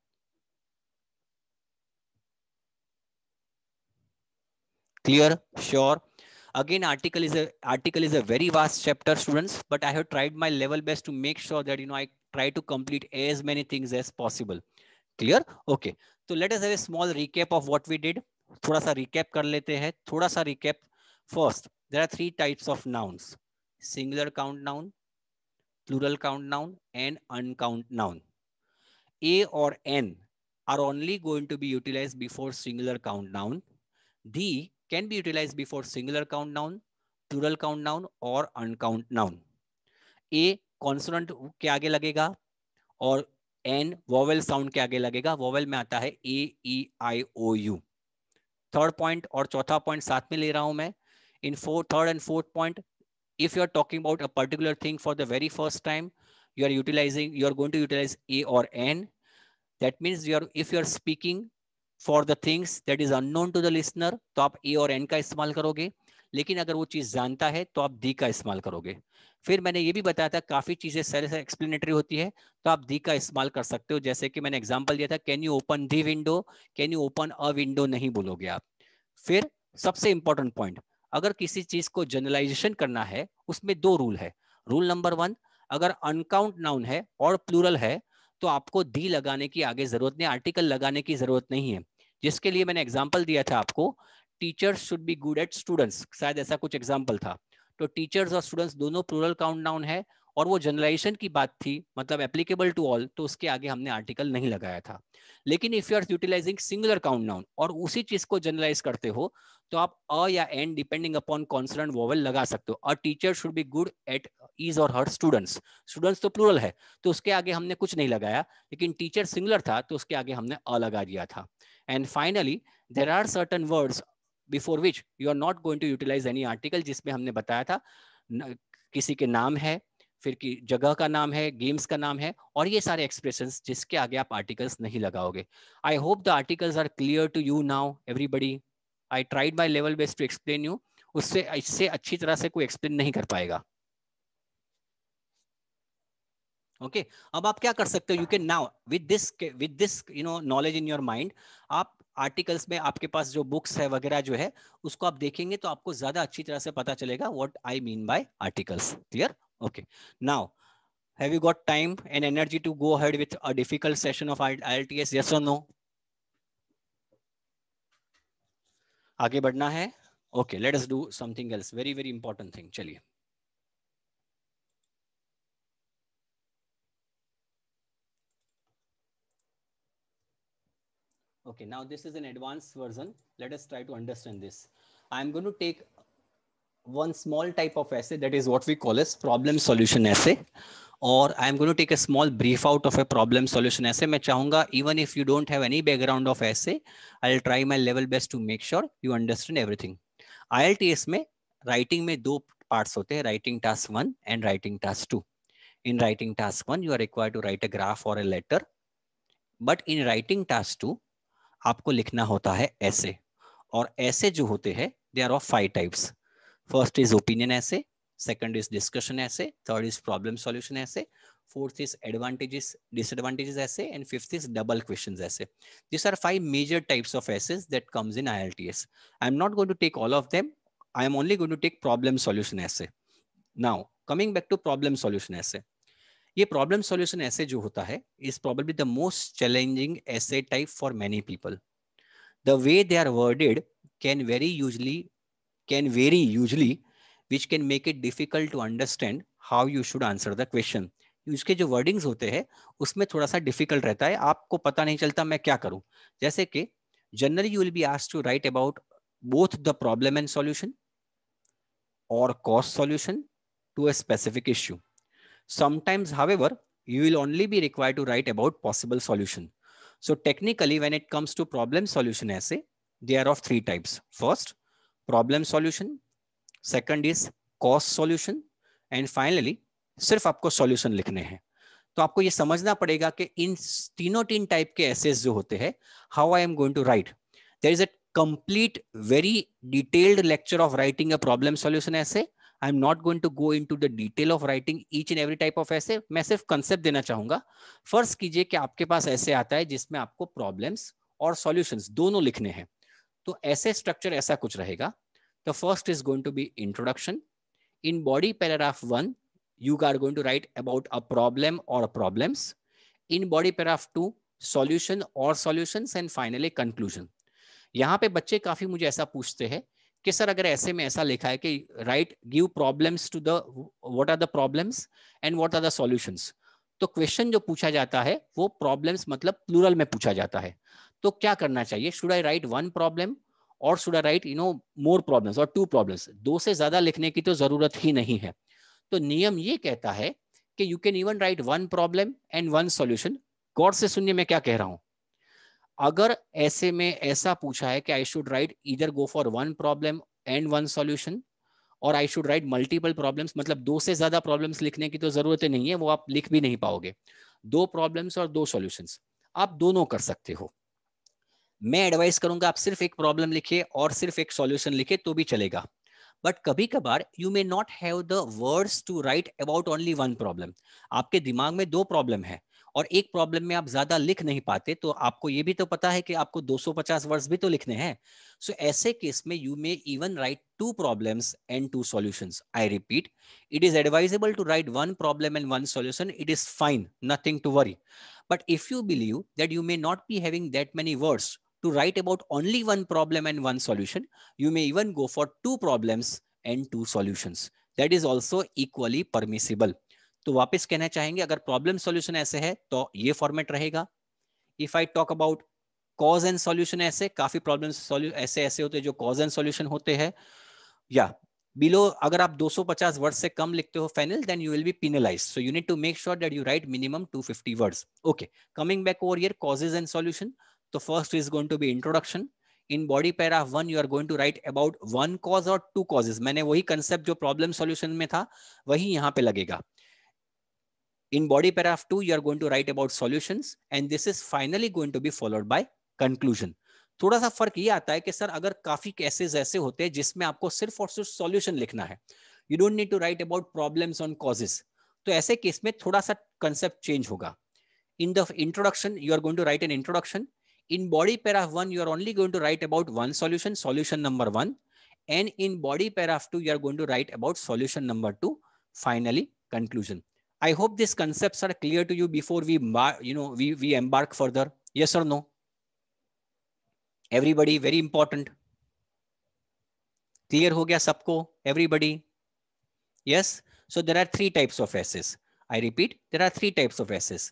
Speaker 1: Clear? Sure. Again, article is a article is a very vast chapter, students, but I have tried my level best to make sure that you know I try to complete as many things as possible. Clear? Okay. So let us have a small recap of what we did. थोड़ा सा recap कर लेते हैं थोड़ा सा recap first. There are three types of nouns. Singular count noun plural count noun and uncount noun. A or N are only going to be utilized before singular count noun. D can be utilized before singular count noun, plural count noun or uncount noun. A consonant के आगे लगेगा और N vowel sound के आगे लगेगा vowel में आता है A, E, I, O, U. Third point और चौथा पॉइंट साथ में ले रहा हूं मैं इन four third and fourth point if you are talking about a particular thing for the very first time you are utilizing you are going to utilize a or n that means you are if you are speaking for the things that is unknown to the listener to aap a or an ka istemal karoge lekin agar wo cheez janta hai to aap the ka istemal karoge फिर मैंने ये भी बताया था काफ़ी चीज़ें sir से explanatory होती है तो आप दी का इस्तेमाल कर सकते हो जैसे कि मैंने एग्जांपल दिया था can you open the window can you open a window नहीं बोलोगे आप फिर सबसे इंपॉर्टेंट पॉइंट अगर किसी चीज को जनरलाइजेशन करना है उसमें दो रूल है रूल नंबर वन अगर अनकाउंट नाउन है और प्लूरल है तो आपको दी लगाने की आगे जरूरत नहीं आर्टिकल लगाने की जरूरत नहीं है जिसके लिए मैंने एग्जाम्पल दिया था आपको teachers should be good at students शायद ऐसा कुछ एग्जाम्पल था तो टीचर्स और स्टूडेंट्स दोनों प्लूरल काउंट नाउन है और वो जनरलाइजेशन की बात थी मतलब एप्लीकेबल टू ऑल तो उसके आगे हमने आर्टिकल नहीं लगाया था लेकिन if you are utilising singular count noun और उसी चीज को जनरलाइज करते हो तो आप अ या an depending upon concern vowel लगा सकते हो a teacher should be good at is और हर स्टूडेंट्स स्टूडेंट्स तो प्लूरल है तो उसके आगे हमने कुछ नहीं लगाया लेकिन टीचर सिंगुलर था तो उसके आगे हमने अ लगा दिया था and finally there are certain words before which you are not going to utilise any article जिसमें हमने बताया था न, किसी के नाम है फिर की जगह का नाम है गेम्स का नाम है और ये सारे एक्सप्रेशन जिसके आगे आप आर्टिकल्स नहीं लगाओगे I hope the articles are clear to you now everybody I tried my level best to explain you उससे इससे अच्छी तरह से कोई एक्सप्लेन नहीं कर पाएगा ओके okay, अब आप क्या कर सकते हो you can now with this with this you know knowledge in your mind आप आर्टिकल्स में आपके पास जो बुक्स है वगैरह जो है उसको आप देखेंगे तो आपको ज्यादा अच्छी तरह से पता चलेगा what I mean by articles clear Okay. Now, have you got time and energy to go ahead with a difficult session of ILTS? Yes or no? आगे बढ़ना है Okay. Let us do something else. Very, very important thing. चलिए okay now this is an advanced version let us try to understand this i am going to take one small type of essay that is what we call as problem solution essay or I am going to take a small brief out of a problem solution essay. मैं chahunga even if you don't have any background of essay, I'll try my level best to make sure you understand everything. IELTS mein writing mein do parts hote hain writing task 1 and writing task 2 In writing task 1 you are required to write a graph or a letter, but in writing task 2 aapko likhna hota hai essay. और ऐसे जो होते हैं they are of five types First is opinion essay. Second is discussion essay. Third is problem solution essay. Fourth is advantages, disadvantages essay. And fifth is double questions essay. These are five major types of essays that comes in ILTS. am not going to take all of them. I am only going to take problem solution essay. Now, coming back to problem solution essay. ये problem solution essay जो होता है is probably the most challenging essay type for many people the way they are worded can vary usually can vary usually, which can make it difficult to understand how you should answer the question. इसके जो wordings होते हैं उसमें थोड़ा सा difficult रहता है आपको पता नहीं चलता मैं क्या करूं जैसे कि generally you will be asked to write about both the problem and solution or cost solution to a specific issue. Sometimes, however, you will only be required to write about possible solution. So technically, when it comes to problem solution essay, they are of three types. First, problem solution second is cost solution and finally सिर्फ आपको solution लिखने हैं तो आपको ये समझना पड़ेगा कि इन तीनों तीन टाइप के एसेज जो होते हैं how I am going to write there is a complete very detailed lecture of writing problem solution essay I am not going to go into the detail of writing each and every type of essay मैं सिर्फ concept देना चाहूंगा first कीजिए कि आपके पास ऐसे आता है जिसमें आपको प्रॉब्लम्स और सोल्यूशन दोनों लिखने हैं तो ऐसे स्ट्रक्चर ऐसा कुछ रहेगा the first is going to be introduction in body paragraph one you are going to write about a problem और problems in body paragraph two solution और सॉल्यूशंस एंड फाइनली कंक्लूजन यहाँ पे बच्चे काफी मुझे ऐसा पूछते हैं कि सर अगर ऐसे में ऐसा लिखा है कि write give problem to the what are the problems and what are the solutions तो क्वेश्चन जो पूछा जाता है वो प्रॉब्लम्स मतलब प्लूरल में पूछा जाता है तो क्या करना चाहिए should I write one problem और should I write you know more problems और टू प्रॉब्लम्स दो से ज्यादा लिखने की तो जरूरत ही नहीं है तो नियम ये कहता है कि you can even write one problem and one solution गौर से सुनिए मैं क्या कह रहा हूं अगर ऐसे में ऐसा पूछा है कि आई शुड राइट इधर go for one problem and one solution और I should write multiple problems मतलब दो से ज्यादा प्रॉब्लम्स लिखने की तो जरूरत नहीं है वो आप लिख भी नहीं पाओगे दो प्रॉब्लम्स और दो सॉल्यूशंस आप दोनों कर सकते हो मैं एडवाइस करूंगा आप सिर्फ एक प्रॉब्लम लिखे और सिर्फ एक सॉल्यूशन लिखे तो भी चलेगा बट कभी कभार you may not have the words to write about only one problem आपके दिमाग में दो प्रॉब्लम है और एक प्रॉब्लम में आप ज्यादा लिख नहीं पाते तो आपको ये भी तो पता है कि आपको 250 वर्ड्स भी तो लिखने हैं सो so, ऐसे केस में you may even write two problems and two solutions I repeat it is advisable to write one problem and one solution it is fine nothing to worry but if you believe that you may not be having that many words to write about only one problem and one solution. You may even go for two problems and two solutions. That is also equally permissible. तो वापस कहना चाहेंगे अगर problem solution ऐसे है तो ये format रहेगा if I talk about cause and solution essay काफी प्रॉब्लम ऐसे ऐसे होते हैं जो कॉज एंड सॉल्यूशन होते हैं या बिलो अगर आप 250 वर्ड से कम लिखते हो फेनल then you will be penalised so you need to make sure that you write minimum 250 words okay coming back over here causes and solution तो first is going to be introduction in body paragraph one you are going to write about one cause और two causes मैंने वही concept जो problem solution में था वही यहाँ पे लगेगा in body paragraph two you are going to write about solution and this is finally going to be followed by conclusion थोड़ा सा फर्क ये आता है कि सर अगर काफी केसेस ऐसे होते हैं जिसमें आपको सिर्फ और सिर्फ सॉल्यूशन लिखना है you don't need to write about problems on causes तो ऐसे केस में थोड़ा सा कंसेप्ट चेंज होगा in the introduction you are going to write an introduction in body paragraph 1 you are only going to write about one solution solution number 1 and in body paragraph 2 you are going to write about solution number 2 finally conclusion i hope these concepts are clear to you before we you know we we embark further yes or no everybody very important clear ho gaya sabko everybody yes so there are three types of essays i repeat there are three types of essays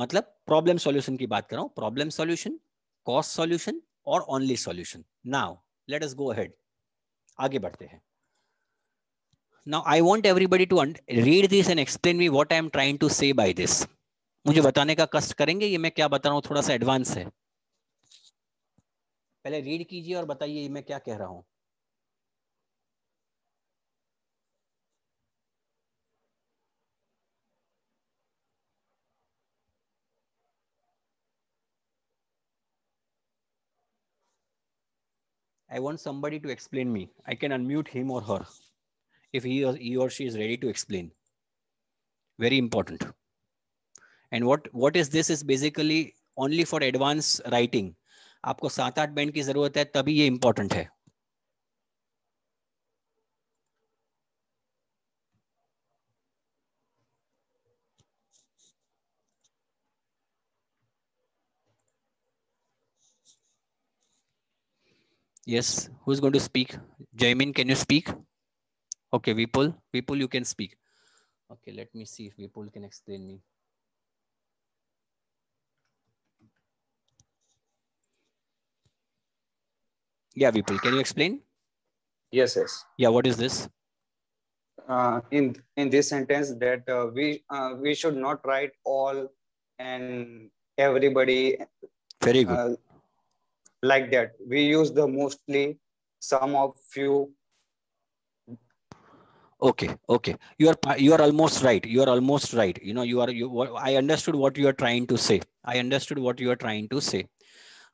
Speaker 1: मतलब problem solution की बात कर रहा हूँ cost solution or only solution. Now, let us go ahead. आगे बढ़ते हैं Now, I want everybody to read this and explain me what I am trying to say by this. मुझे बताने का कष्ट करेंगे ये मैं क्या बता रहा हूँ थोड़ा सा एडवांस है पहले रीड कीजिए और बताइए मैं क्या कह रहा हूँ I want somebody to explain me. I can unmute him or her if he or, he or she is ready to explain. Very important. And what, what is this is basically only for advanced writing. आपको सात आठ band की जरूरत है तभी ये important है Yes, who's going to speak? Jaimin, can you speak? Okay, Vipul, Vipul, you can speak. Okay, let me see if Vipul can explain me. Yeah, Vipul, can you explain? Yes, yes. Yeah, what is this? Uh, in in this sentence that uh, we uh, we should not write all and everybody. Very good. Uh, like that we use the mostly some of few okay okay you are you are almost right you are almost right you know you are you i understood what you are trying to say i understood what you are trying to say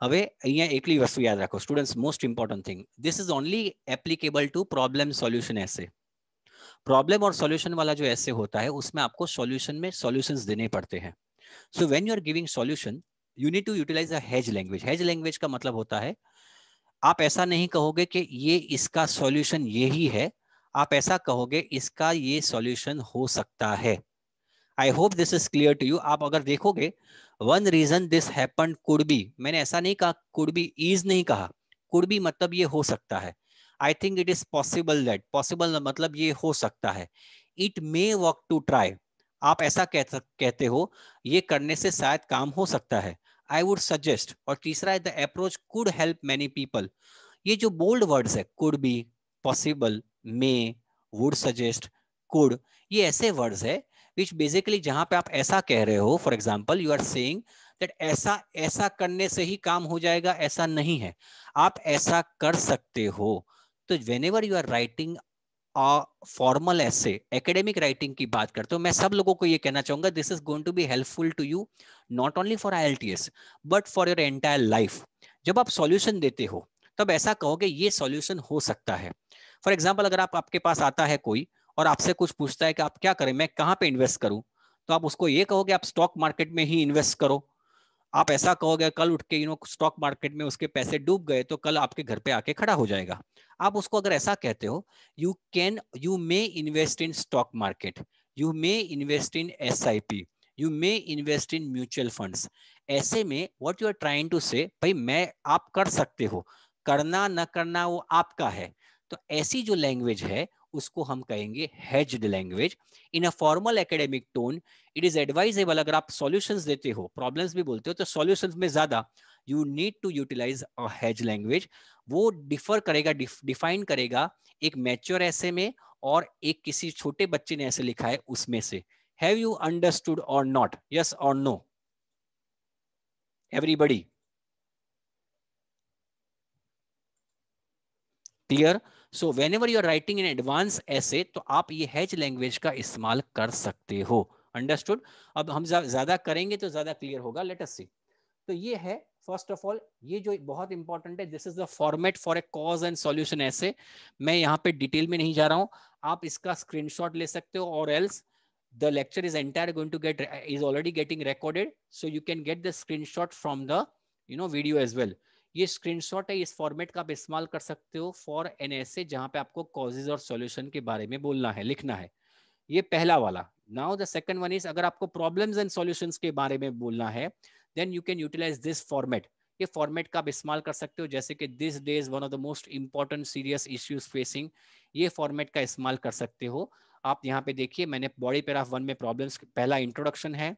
Speaker 1: હવે અહીંયા એકલી વસ્તુ યાદ રાખો students most important thing this is only applicable to problem solution essay problem और solution वाला जो ऐसे होता है उसमें आपको सॉल्यूशन में सॉल्यूशंस देने पड़ते हैं so when you are giving solution you need to utilise a language hedge language का मतलब होता है आप ऐसा नहीं कहोगे कि ये इसका सॉल्यूशन यही है आप ऐसा कहोगे इसका ये सॉल्यूशन हो सकता है I hope this is clear to you आप अगर देखोगे one reason this happen could be मैंने ऐसा नहीं कहा कुड बी इज नहीं कहा कुड बी मतलब ये हो सकता है I think it is possible that possible मतलब ये हो सकता है it may work to try आप ऐसा कह कहते हो ये करने से शायद काम हो सकता है आई वुड सजेस्ट और तीसरा है the approach could help many people ये जो बोल्ड वर्ड्स है could be possible may would suggest could ये ऐसे वर्ड्स है विच बेसिकली जहां पे आप ऐसा कह रहे हो for example you are saying that ऐसा ऐसा करने से ही काम हो जाएगा ऐसा नहीं है आप ऐसा कर सकते हो तो whenever you are writing formal essay academic writing की बात करते हो मैं सब लोगों को ये कहना चाहूंगा this is going to be helpful to you not only for I but for your entire life जब आप सॉल्यूशन देते हो तब ऐसा कहोगे ये सॉल्यूशन हो सकता है फॉर एग्जाम्पल अगर आप आपके पास आता है कोई और आपसे कुछ पूछता है कि आप क्या करें मैं कहाँ पे इन्वेस्ट करूं तो आप उसको ये कहोगे आप स्टॉक मार्केट में ही इन्वेस्ट करो आप ऐसा कहोगे कल उठ के यू नो स्टॉक मार्केट में उसके पैसे डूब गए तो कल आपके घर पे आके खड़ा हो जाएगा आप उसको अगर ऐसा कहते हो you can you may invest in stock market you may invest in S I P you may invest in mutual funds ऐसे में what you are trying to say भाई मैं आप कर सकते हो करना न करना वो आपका है तो ऐसी जो लैंग्वेज है उसको हम कहेंगे hedged language in a formal academic tone it is advisable अगर आप सॉल्यूशंस देते हो प्रॉब्लम्स भी बोलते हो तो सॉल्यूशंस में ज्यादा you need to utilise a hedge language वो डिफर करेगा डिफाइन करेगा एक मैच्योर ऐसे में और एक किसी छोटे बच्चे ने ऐसे लिखा है उसमें से हैव यू अंडरस्टूड और नॉट यस और no everybody clear so whenever you are writing in advance essay तो आप ये हैच लैंग्वेज का इस्तेमाल कर सकते हो अंडरस्टूड अब हम ज्यादा करेंगे तो ज्यादा क्लियर होगा लेट अस सी तो ये है फर्स्ट ऑफ ऑल ये जो बहुत इंपॉर्टेंट है this is the format for a cause and solution essay मैं यहाँ पे डिटेल में नहीं जा रहा हूँ आप इसका स्क्रीनशॉट ले सकते हो और else lecture is entire going to get is already getting recorded so you can get the the screenshot from the you know video as well ये स्क्रीनशॉट है इस फॉर्मेट का आप इस्तेमाल कर सकते हो फॉर एन एस ए पे आपको कॉजेज और सोल्यूशन के बारे में बोलना है लिखना है ये पहला वाला now the second one is अगर आपको प्रॉब्लम्स एंड सॉल्यूशंस के बारे में बोलना है then you can utilise this format ये फॉर्मेट का आप इस्तेमाल कर सकते हो जैसे कि this day is one of the most important serious issues facing ये फॉर्मेट का इस्तेमाल कर सकते हो आप यहाँ पे देखिए मैंने बॉडी पेराफ वन में प्रॉब्लम्स पहला इंट्रोडक्शन है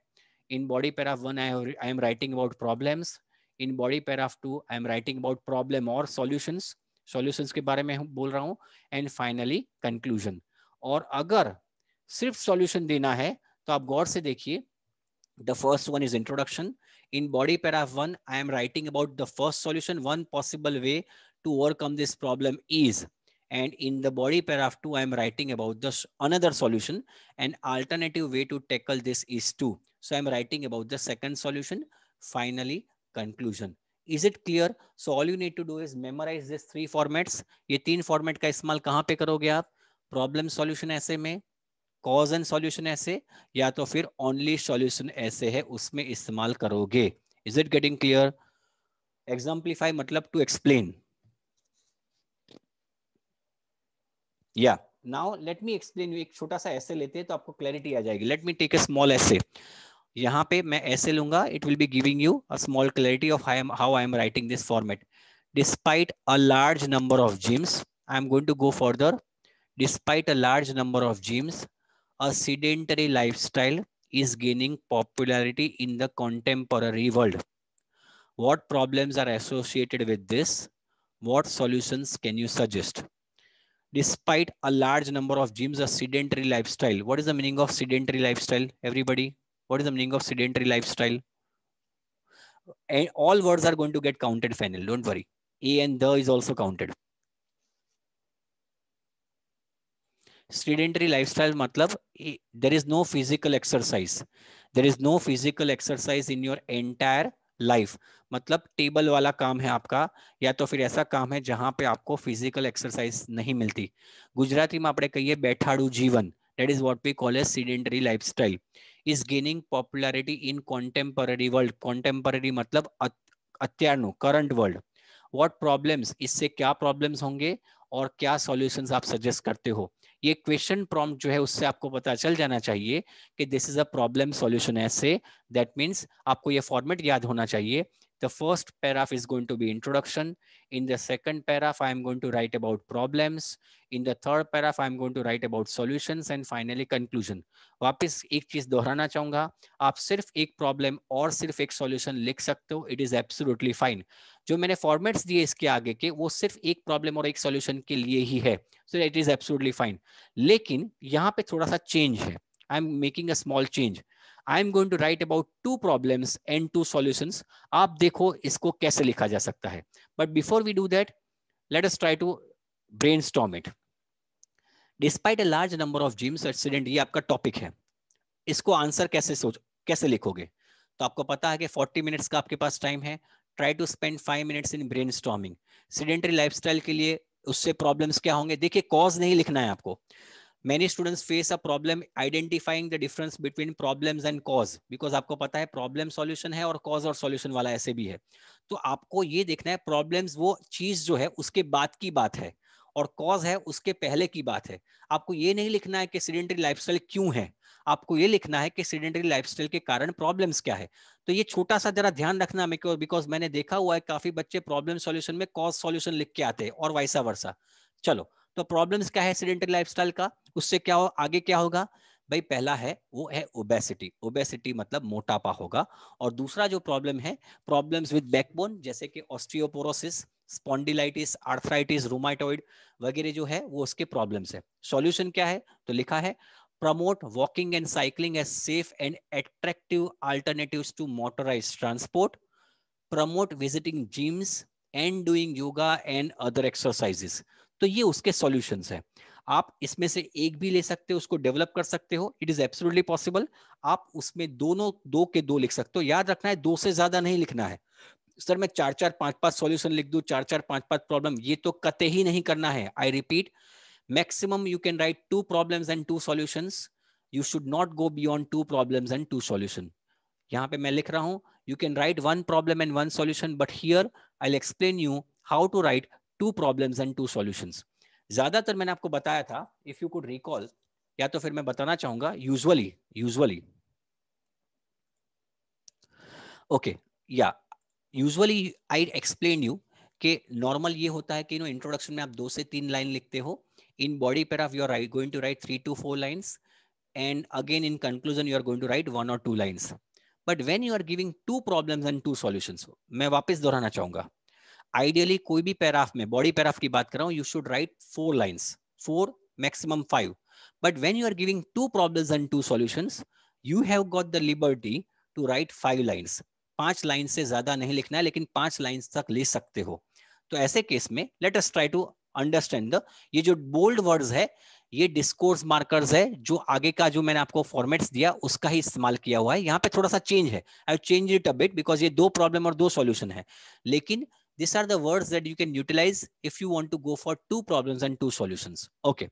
Speaker 1: in body paragraph one I I am writing about problems in body paragraph two I am writing about problem और सोल्यूशन सोल्यूशन के बारे में बोल रहा हूँ एंड फाइनली कंक्लूजन और अगर सिर्फ सॉल्यूशन देना है तो आप गौर से देखिए the first one is introduction in body paragraph one I am writing about the first solution one possible way to overcome this problem is and in the body paragraph 2 i am writing about the another solution an alternative way to tackle this is to so i am writing about the second solution finally conclusion is it clear so all you need to do is memorise this three formats ये तीन format का इस्तेमाल कहाँ पे करोगे आप problem solution ऐसे में कॉज एंड सॉल्यूशन ऐसे या तो फिर ओनली सॉल्यूशन ऐसे है उसमें इस्तेमाल करोगे is it getting clear exemplify मतलब टू एक्सप्लेन या now let me explain you एक छोटा सा ऐसे लेते हैं तो आपको क्लैरिटी आ जाएगी let me take a small ऐसे यहाँ पे मैं ऐसे लूंगा it will be giving you a small clarity of I am how I am writing this format despite a large number of gyms I am going to go further despite a large number of a sedentary lifestyle is gaining popularity in the contemporary world. What problems are associated with this? What solutions can you suggest? Despite a large number of gems, a sedentary lifestyle. What is the meaning of sedentary lifestyle, everybody? what is the meaning of sedentary lifestyle and all words are going to get counted final don't worry a and the is also counted sedentary lifestyle matlab there is no physical exercise there is no physical exercise in your entire life matlab table wala kaam hai aapka ya to fir aisa kaam hai jahan pe aapko physical exercise nahi milti gujarati में apne kahiye baithadu jeevan that is what we call as sedentary lifestyle is gaining popularity in contemporary world contemporary मतलब अत्यानु current world what problems इससे क्या problems होंगे और क्या solutions आप suggest करते हो ये क्वेश्चन प्रॉम्प्ट जो है उससे आपको पता चल जाना चाहिए कि this is a problem solution ऐसे दैट मीन्स आपको ये फॉर्मेट याद होना चाहिए The first paragraph is going to be introduction. In the second paragraph, i am going to write about problems. In the third paragraph, i am going to write about solutions and finally conclusion. wapis ek cheez dohrana chahunga aap sirf ek problem aur sirf ek solution likh sakte ho it is absolutely fine jo maine formats diye iske aage ke wo sirf ek problem aur ek solution ke liye hi hai so it is absolutely fine lekin yahan pe thoda sa change hai i am making a small change I am going to write about two problems and two solutions आप देखो इसको कैसे लिखा जा सकता है but before we do that let us try to brainstorm it despite a large number of gyms accident ये आपका टॉपिक है इसको आंसर कैसे सोच कैसे लिखोगे तो आपको पता है कि 40 मिनट्स का आपके पास टाइम है try to spend five minutes in brainstorming sedentary life के लिए उससे प्रॉब्लम्स क्या होंगे देखिए कॉज नहीं लिखना है आपको many students face a problem identifying the difference between problems and cause because आपको पता है problem solution है और cause और solution वाला ऐसे भी है तो आपको ये देखना है problems वो चीज जो है उसके बाद की बात है और कॉज है उसके पहले की बात है आपको ये नहीं लिखना है कि सीडेंटरी लाइफस्टाइल क्यों है आपको ये लिखना है कि सीडेंटरी लाइफस्टाइल के कारण प्रॉब्लम्स क्या है तो ये छोटा सा जरा ध्यान रखना को बिकॉज मैंने देखा हुआ है काफी बच्चे प्रॉब्लम सॉल्यूशन में कॉज सॉल्यूशन लिख के आते हैं और वाइसा वर्षा चलो तो प्रॉब्लम क्या है सीडेंटरी लाइफ का उससे क्या हो आगे क्या होगा भाई पहला है वो है ओबेसिटी ओबेसिटी मतलब मोटापा होगा और दूसरा जो प्रॉब्लम है प्रॉब्लम्स विद बैकबोन जैसे कि ऑस्टियोपोरोसिस स्पॉन्डिलाइटिस आर्थराइटिस रोमाइटोइड वगैरह जो है वो उसके प्रॉब्लम्स है सॉल्यूशन क्या है तो लिखा है promote walking and cycling as safe and attractive alternatives to motorise transport promote visiting gyms and doing yoga and other exercises तो ये उसके सोल्यूशन है आप इसमें से एक भी ले सकते हो उसको डेवलप कर सकते हो इट इज एब्सोल्युटली पॉसिबल आप उसमें दोनों दो के दो लिख सकते हो याद रखना है दो से ज्यादा नहीं लिखना है सर मैं चार चार पांच पांच सॉल्यूशन लिख दू चार चार पांच पांच प्रॉब्लम ये तो कते ही नहीं करना है I repeat maximum you can write two problem and two solution you should not go beyond two problem and two solution यहाँ पे मैं लिख रहा हूँ you can write one problem and one solution but here I explain you how to write two problems and two solutions ज्यादातर मैंने आपको बताया था इफ यू कुड रिकॉल या तो फिर मैं बताना चाहूंगा यूजुअली यूजुअली ओके या यूजुअली आई एक्सप्लेन यू कि नॉर्मल ये होता है कि नो इंट्रोडक्शन में आप दो से तीन लाइन लिखते हो in body paragraph you are going to write three to four lines and again in conclusion you are going to write one और two lines but when you are giving two problem and two solutions मैं वापस दोहराना चाहूंगा ideally कोई भी पैराफ में body पैराफ की बात कर रहा हूं you should write four lines four maximum five but when you are giving two problem and two solution you have got the liberty to write five lines पांच लाइन से ज्यादा नहीं लिखना है लेकिन पांच लाइन तक लिख सकते हो तो ऐसे केस में let us try to understand the ये जो बोल्ड वर्ड्स है ये डिस्कोर्स मार्कर्स है जो आगे का जो मैंने आपको फॉर्मेट्स दिया उसका ही इस्तेमाल किया हुआ है यहाँ पे थोड़ा सा चेंज है I change it a bit because ये दो प्रॉब्लम और दो सॉल्यूशन है लेकिन These are the words that you can utilize if you want to go for two problems and two solutions. Okay.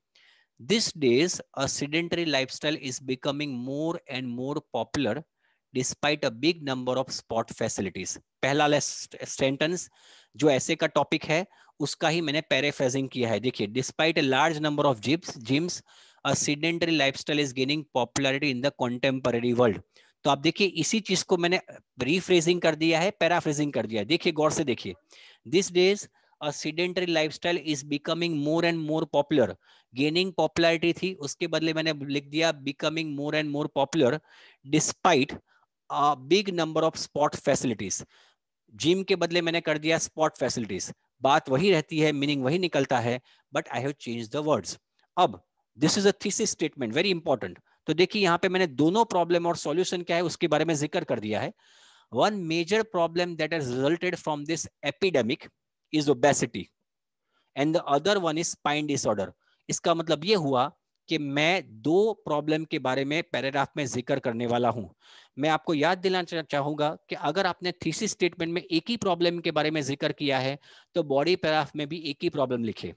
Speaker 1: These days, a sedentary lifestyle is becoming more and more popular despite a big number of sport facilities. पहला sentence जो ऐसे का topic है उसका ही मैंने paraphrasing किया है देखिए despite a large number of gyms, gyms a sedentary lifestyle is gaining popularity in the contemporary world. तो आप देखिए इसी चीज को मैंने रिफ्रेजिंग कर दिया है पैराफ्रेजिंग कर दिया है देखिए गौर से देखिए this days sedentary lifestyle is becoming more and more popular gaining popularity थी उसके बदले मैंने लिख दिया becoming more and more popular despite big number of sport facilities gym के बदले मैंने कर दिया स्पॉट फैसिलिटीज बात वही रहती है मीनिंग वही निकलता है but I have change the words अब this is a thesis statement very important तो देखिए यहाँ पे मैंने दोनों प्रॉब्लम और सॉल्यूशन क्या है उसके बारे में जिक्र कर दिया है one major problem that is resulted from this epidemic is obesity and the other one is spine disorder इसका मतलब ये हुआ कि मैं दो प्रॉब्लम के बारे में पैराग्राफ में जिक्र करने वाला हूं मैं आपको याद दिलाना चाहूंगा कि अगर आपने थीसिस स्टेटमेंट में एक ही प्रॉब्लम के बारे में जिक्र किया है तो बॉडी पैराग्राफ में भी एक ही प्रॉब्लम लिखे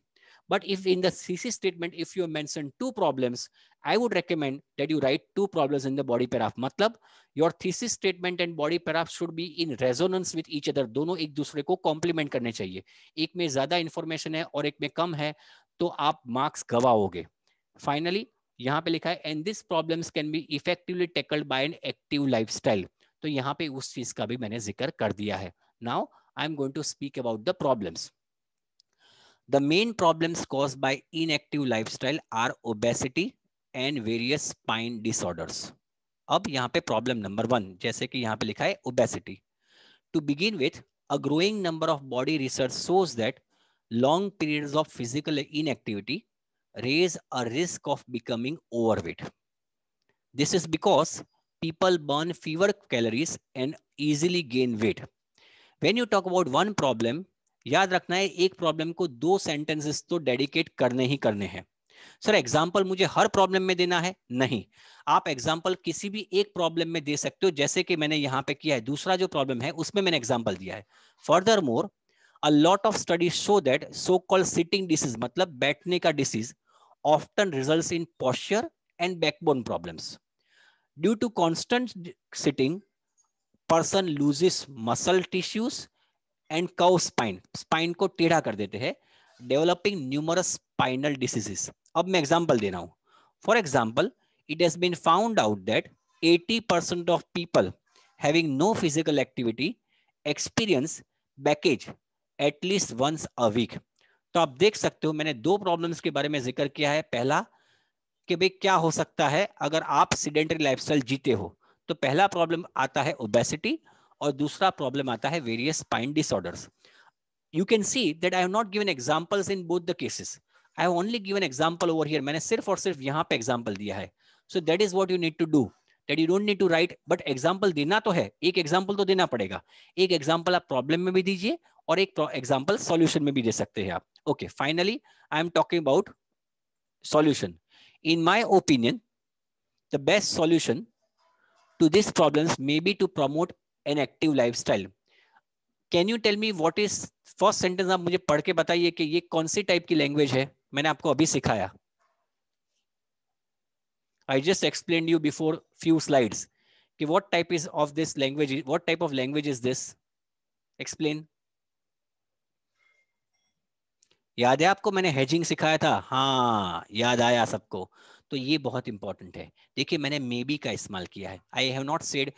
Speaker 1: but if in thesis statement if you मैं two problems I would recommend that you write two problems in the body paragraph. मतलब your thesis statement and body paragraph should be in resonance with each other. दोनों एक दूसरे को complement करने चाहिए एक में ज्यादा information है और एक में कम है तो आप marks गवाओगे Finally, यहाँ पे लिखा है and these problems can be effectively tackled by an active lifestyle. तो यहाँ पे उस चीज का भी मैंने जिक्र कर दिया है Now I am going to speak about the problems. The main problems caused by inactive lifestyle are obesity, and various spine disorders अब यहाँ पे प्रॉब्लम नंबर वन जैसे कि यहाँ पे लिखा है obesity to begin with a growing number of body research shows that long period of physical inactivity raise a risk of becoming overweight this is because people burn fewer calories and easily gain weight when you talk about one problem याद रखना है एक problem को दो sentences तो dedicate करने ही करने हैं सर एग्जाम्पल मुझे हर प्रॉब्लम में देना है नहीं आप एग्जाम्पल किसी भी एक प्रॉब्लम में दे सकते हो जैसे कि मैंने यहाँ पे किया है दूसरा जो प्रॉब्लम है उसमें मैंने एग्जाम्पल दिया है furthermore a lot of studies show that so call sitting disease मतलब बैठने का disease often result in posture and backbone problem due to constant sitting person loses muscle tissues and curve spine spine को टेढ़ा कर देते हैं developing numerous spinal diseases अब मैं एग्जाम्पल दे रहा हूँ for example it has been found out that 80% of people having no physical activity experience backaches at least once a week तो आप देख सकते हो मैंने दो प्रॉब्लम्स के बारे में जिक्र किया है पहला कि भाई क्या हो सकता है अगर आप सीडेंटरी स्टाइल जीते हो तो पहला प्रॉब्लम आता है ओबेसिटी और दूसरा प्रॉब्लम आता है various spine disorders you can see that I have not given examples in both the cases I only given example over here मैंने सिर्फ और सिर्फ यहाँ पे एग्जाम्पल दिया है so that is what you need to do that you don't need to write but example देना तो है एक एग्जाम्पल तो देना पड़ेगा एक एग्जाम्पल आप प्रॉब्लम में भी दीजिए और एक एग्जाम्पल सोल्यूशन में भी दे सकते हैं आप okay finally I am talking about solution in my opinion the best solution to this problem may be to promote an active lifestyle can you tell me what is first sentence आप मुझे पढ़ के बताइए कि ये कौन सी type की language है मैंने आपको अभी सिखाया I just explain you before few slides कि what type is of this language what type of language is this explain याद है आपको मैंने हेजिंग सिखाया था हाँ याद आया सबको तो ये बहुत इंपॉर्टेंट है देखिए मैंने मे बी का इस्तेमाल किया है I have not said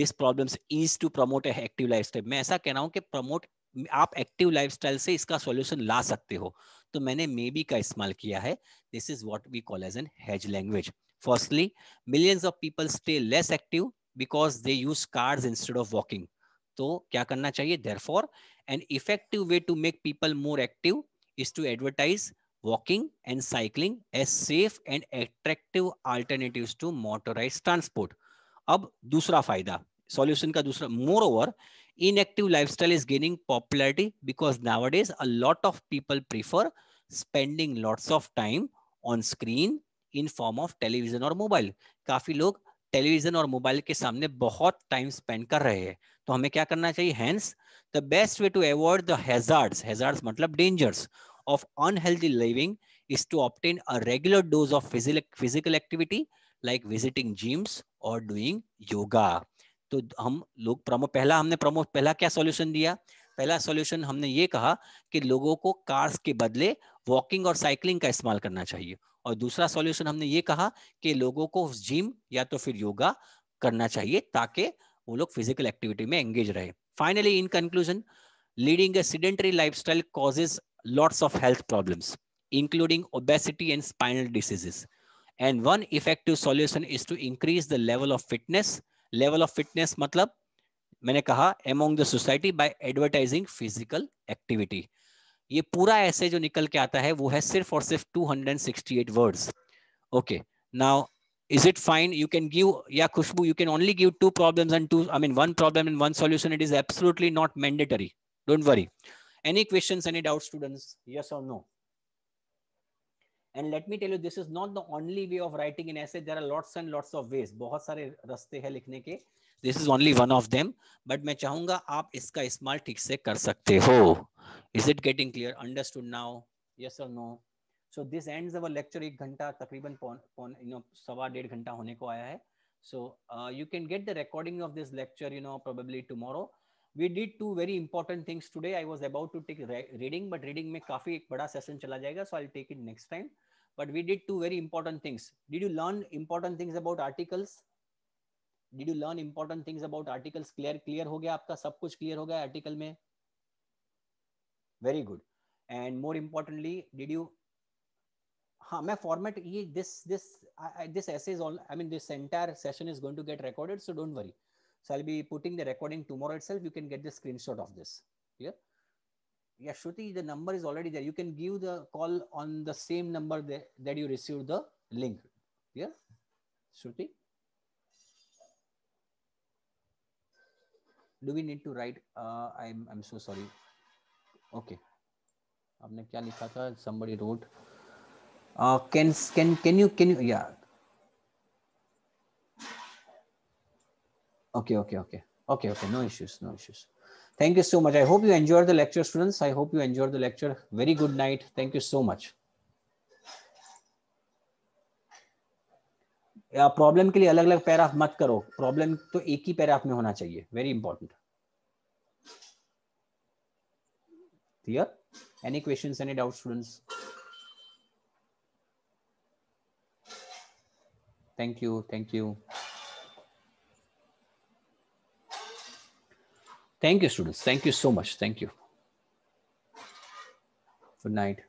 Speaker 1: this problems is to promote active lifestyle मैं ऐसा कह रहा हूँ कि प्रमोट आप एक्टिव लाइफस्टाइल से इसका सॉल्यूशन ला सकते हो तो मैंने मे बी का इस्तेमाल किया है this is what we call as an hedge language firstly millions of people stay less active because they use cars instead of walking तो क्या करना चाहिए there for an effective way to make people more active is to advertise walking and cycling as safe and attractive alternative to motorise transport अब दूसरा फायदा solution का दूसरा moreover inactive lifestyle is gaining popularity because nowadays a lot of people prefer spending lots of time on screen in form of television और mobile काफी लोग television और mobile के सामने बहुत टाइम स्पेंड कर रहे हैं तो हमें क्या करना चाहिए hence the best way to avoid the hazards hazards मतलब dangers of unhealthy living is to to a regular dose of physical physical activity like visiting gyms और डूइंग योगा तो हम लोग प्रमो पहला हमने प्रमो पहला क्या सॉल्यूशन दिया पहला सॉल्यूशन हमने ये कहा कि लोगों को कार्स के बदले वॉकिंग और साइकिलिंग का इस्तेमाल करना चाहिए और दूसरा सॉल्यूशन हमने ये कहा कि लोगों को जिम या तो फिर योगा करना चाहिए ताकि वो लोग फिजिकल एक्टिविटी में एंगेज रहे finally in conclusion leading a lifestyle causes lots of health problem including obesity and spinal diseases and one effective solution is to increase the level of fitness level of fitness मतलब मैंने कहा among the society by advertising physical activity ये पूरा ऐसे जो निकल के आता है वो है सिर्फ और सिर्फ 268 words okay now is it fine you can give या Khushboo you can only give two problems and two I mean one problem and one solution it is absolutely not mandatory don't worry any question any doubt students yes और no and let me tell you this is not the only way of writing in ऐसे there are lots and lots of ways बहुत सारे रस्ते हैं लिखने के this is only one of them but मैं चाहूंगा आप इसका इस्तेमाल ठीक से कर सकते हो is it getting clear understood now yes और no so this ends lecture एक घंटा तकरीबन सवा डेढ़ घंटा होने को आया है so you can get the recording of this lecture you know probably tomorrow we did two very important things today I was about to take reading but reading में काफी एक बड़ा सेशन चला जाएगा so I take it next time but we did two very important things did you learn important things about articles did you learn important things about articles clear clear हो गया आपका सब कुछ क्लियर हो गया article में very good and more importantly did you हाँ मैं फॉर्मेट ये दिस दिस दिस ऐसे is all I mean this entire session is going to get recorded so don't worry so I be putting the recording tomorrow itself you can get the screenshot of this clear yeah shruti the number is already there you can give the call on the same number that, that you received the link yeah do we need to write uh, i'm i'm so sorry okay आपने क्या लिखा था somebody wrote uh, can can can you can you yeah okay okay okay okay okay no issues no issues thank you so much i hope you enjoyed the lecture students i hope you enjoyed the lecture very good night thank you so much problem के लिए अलग अलग पैराफ मत करो problem तो एक ही पैराफ में होना चाहिए very important clear any question any doubt students thank you thank you thank you students thank you so much thank you good night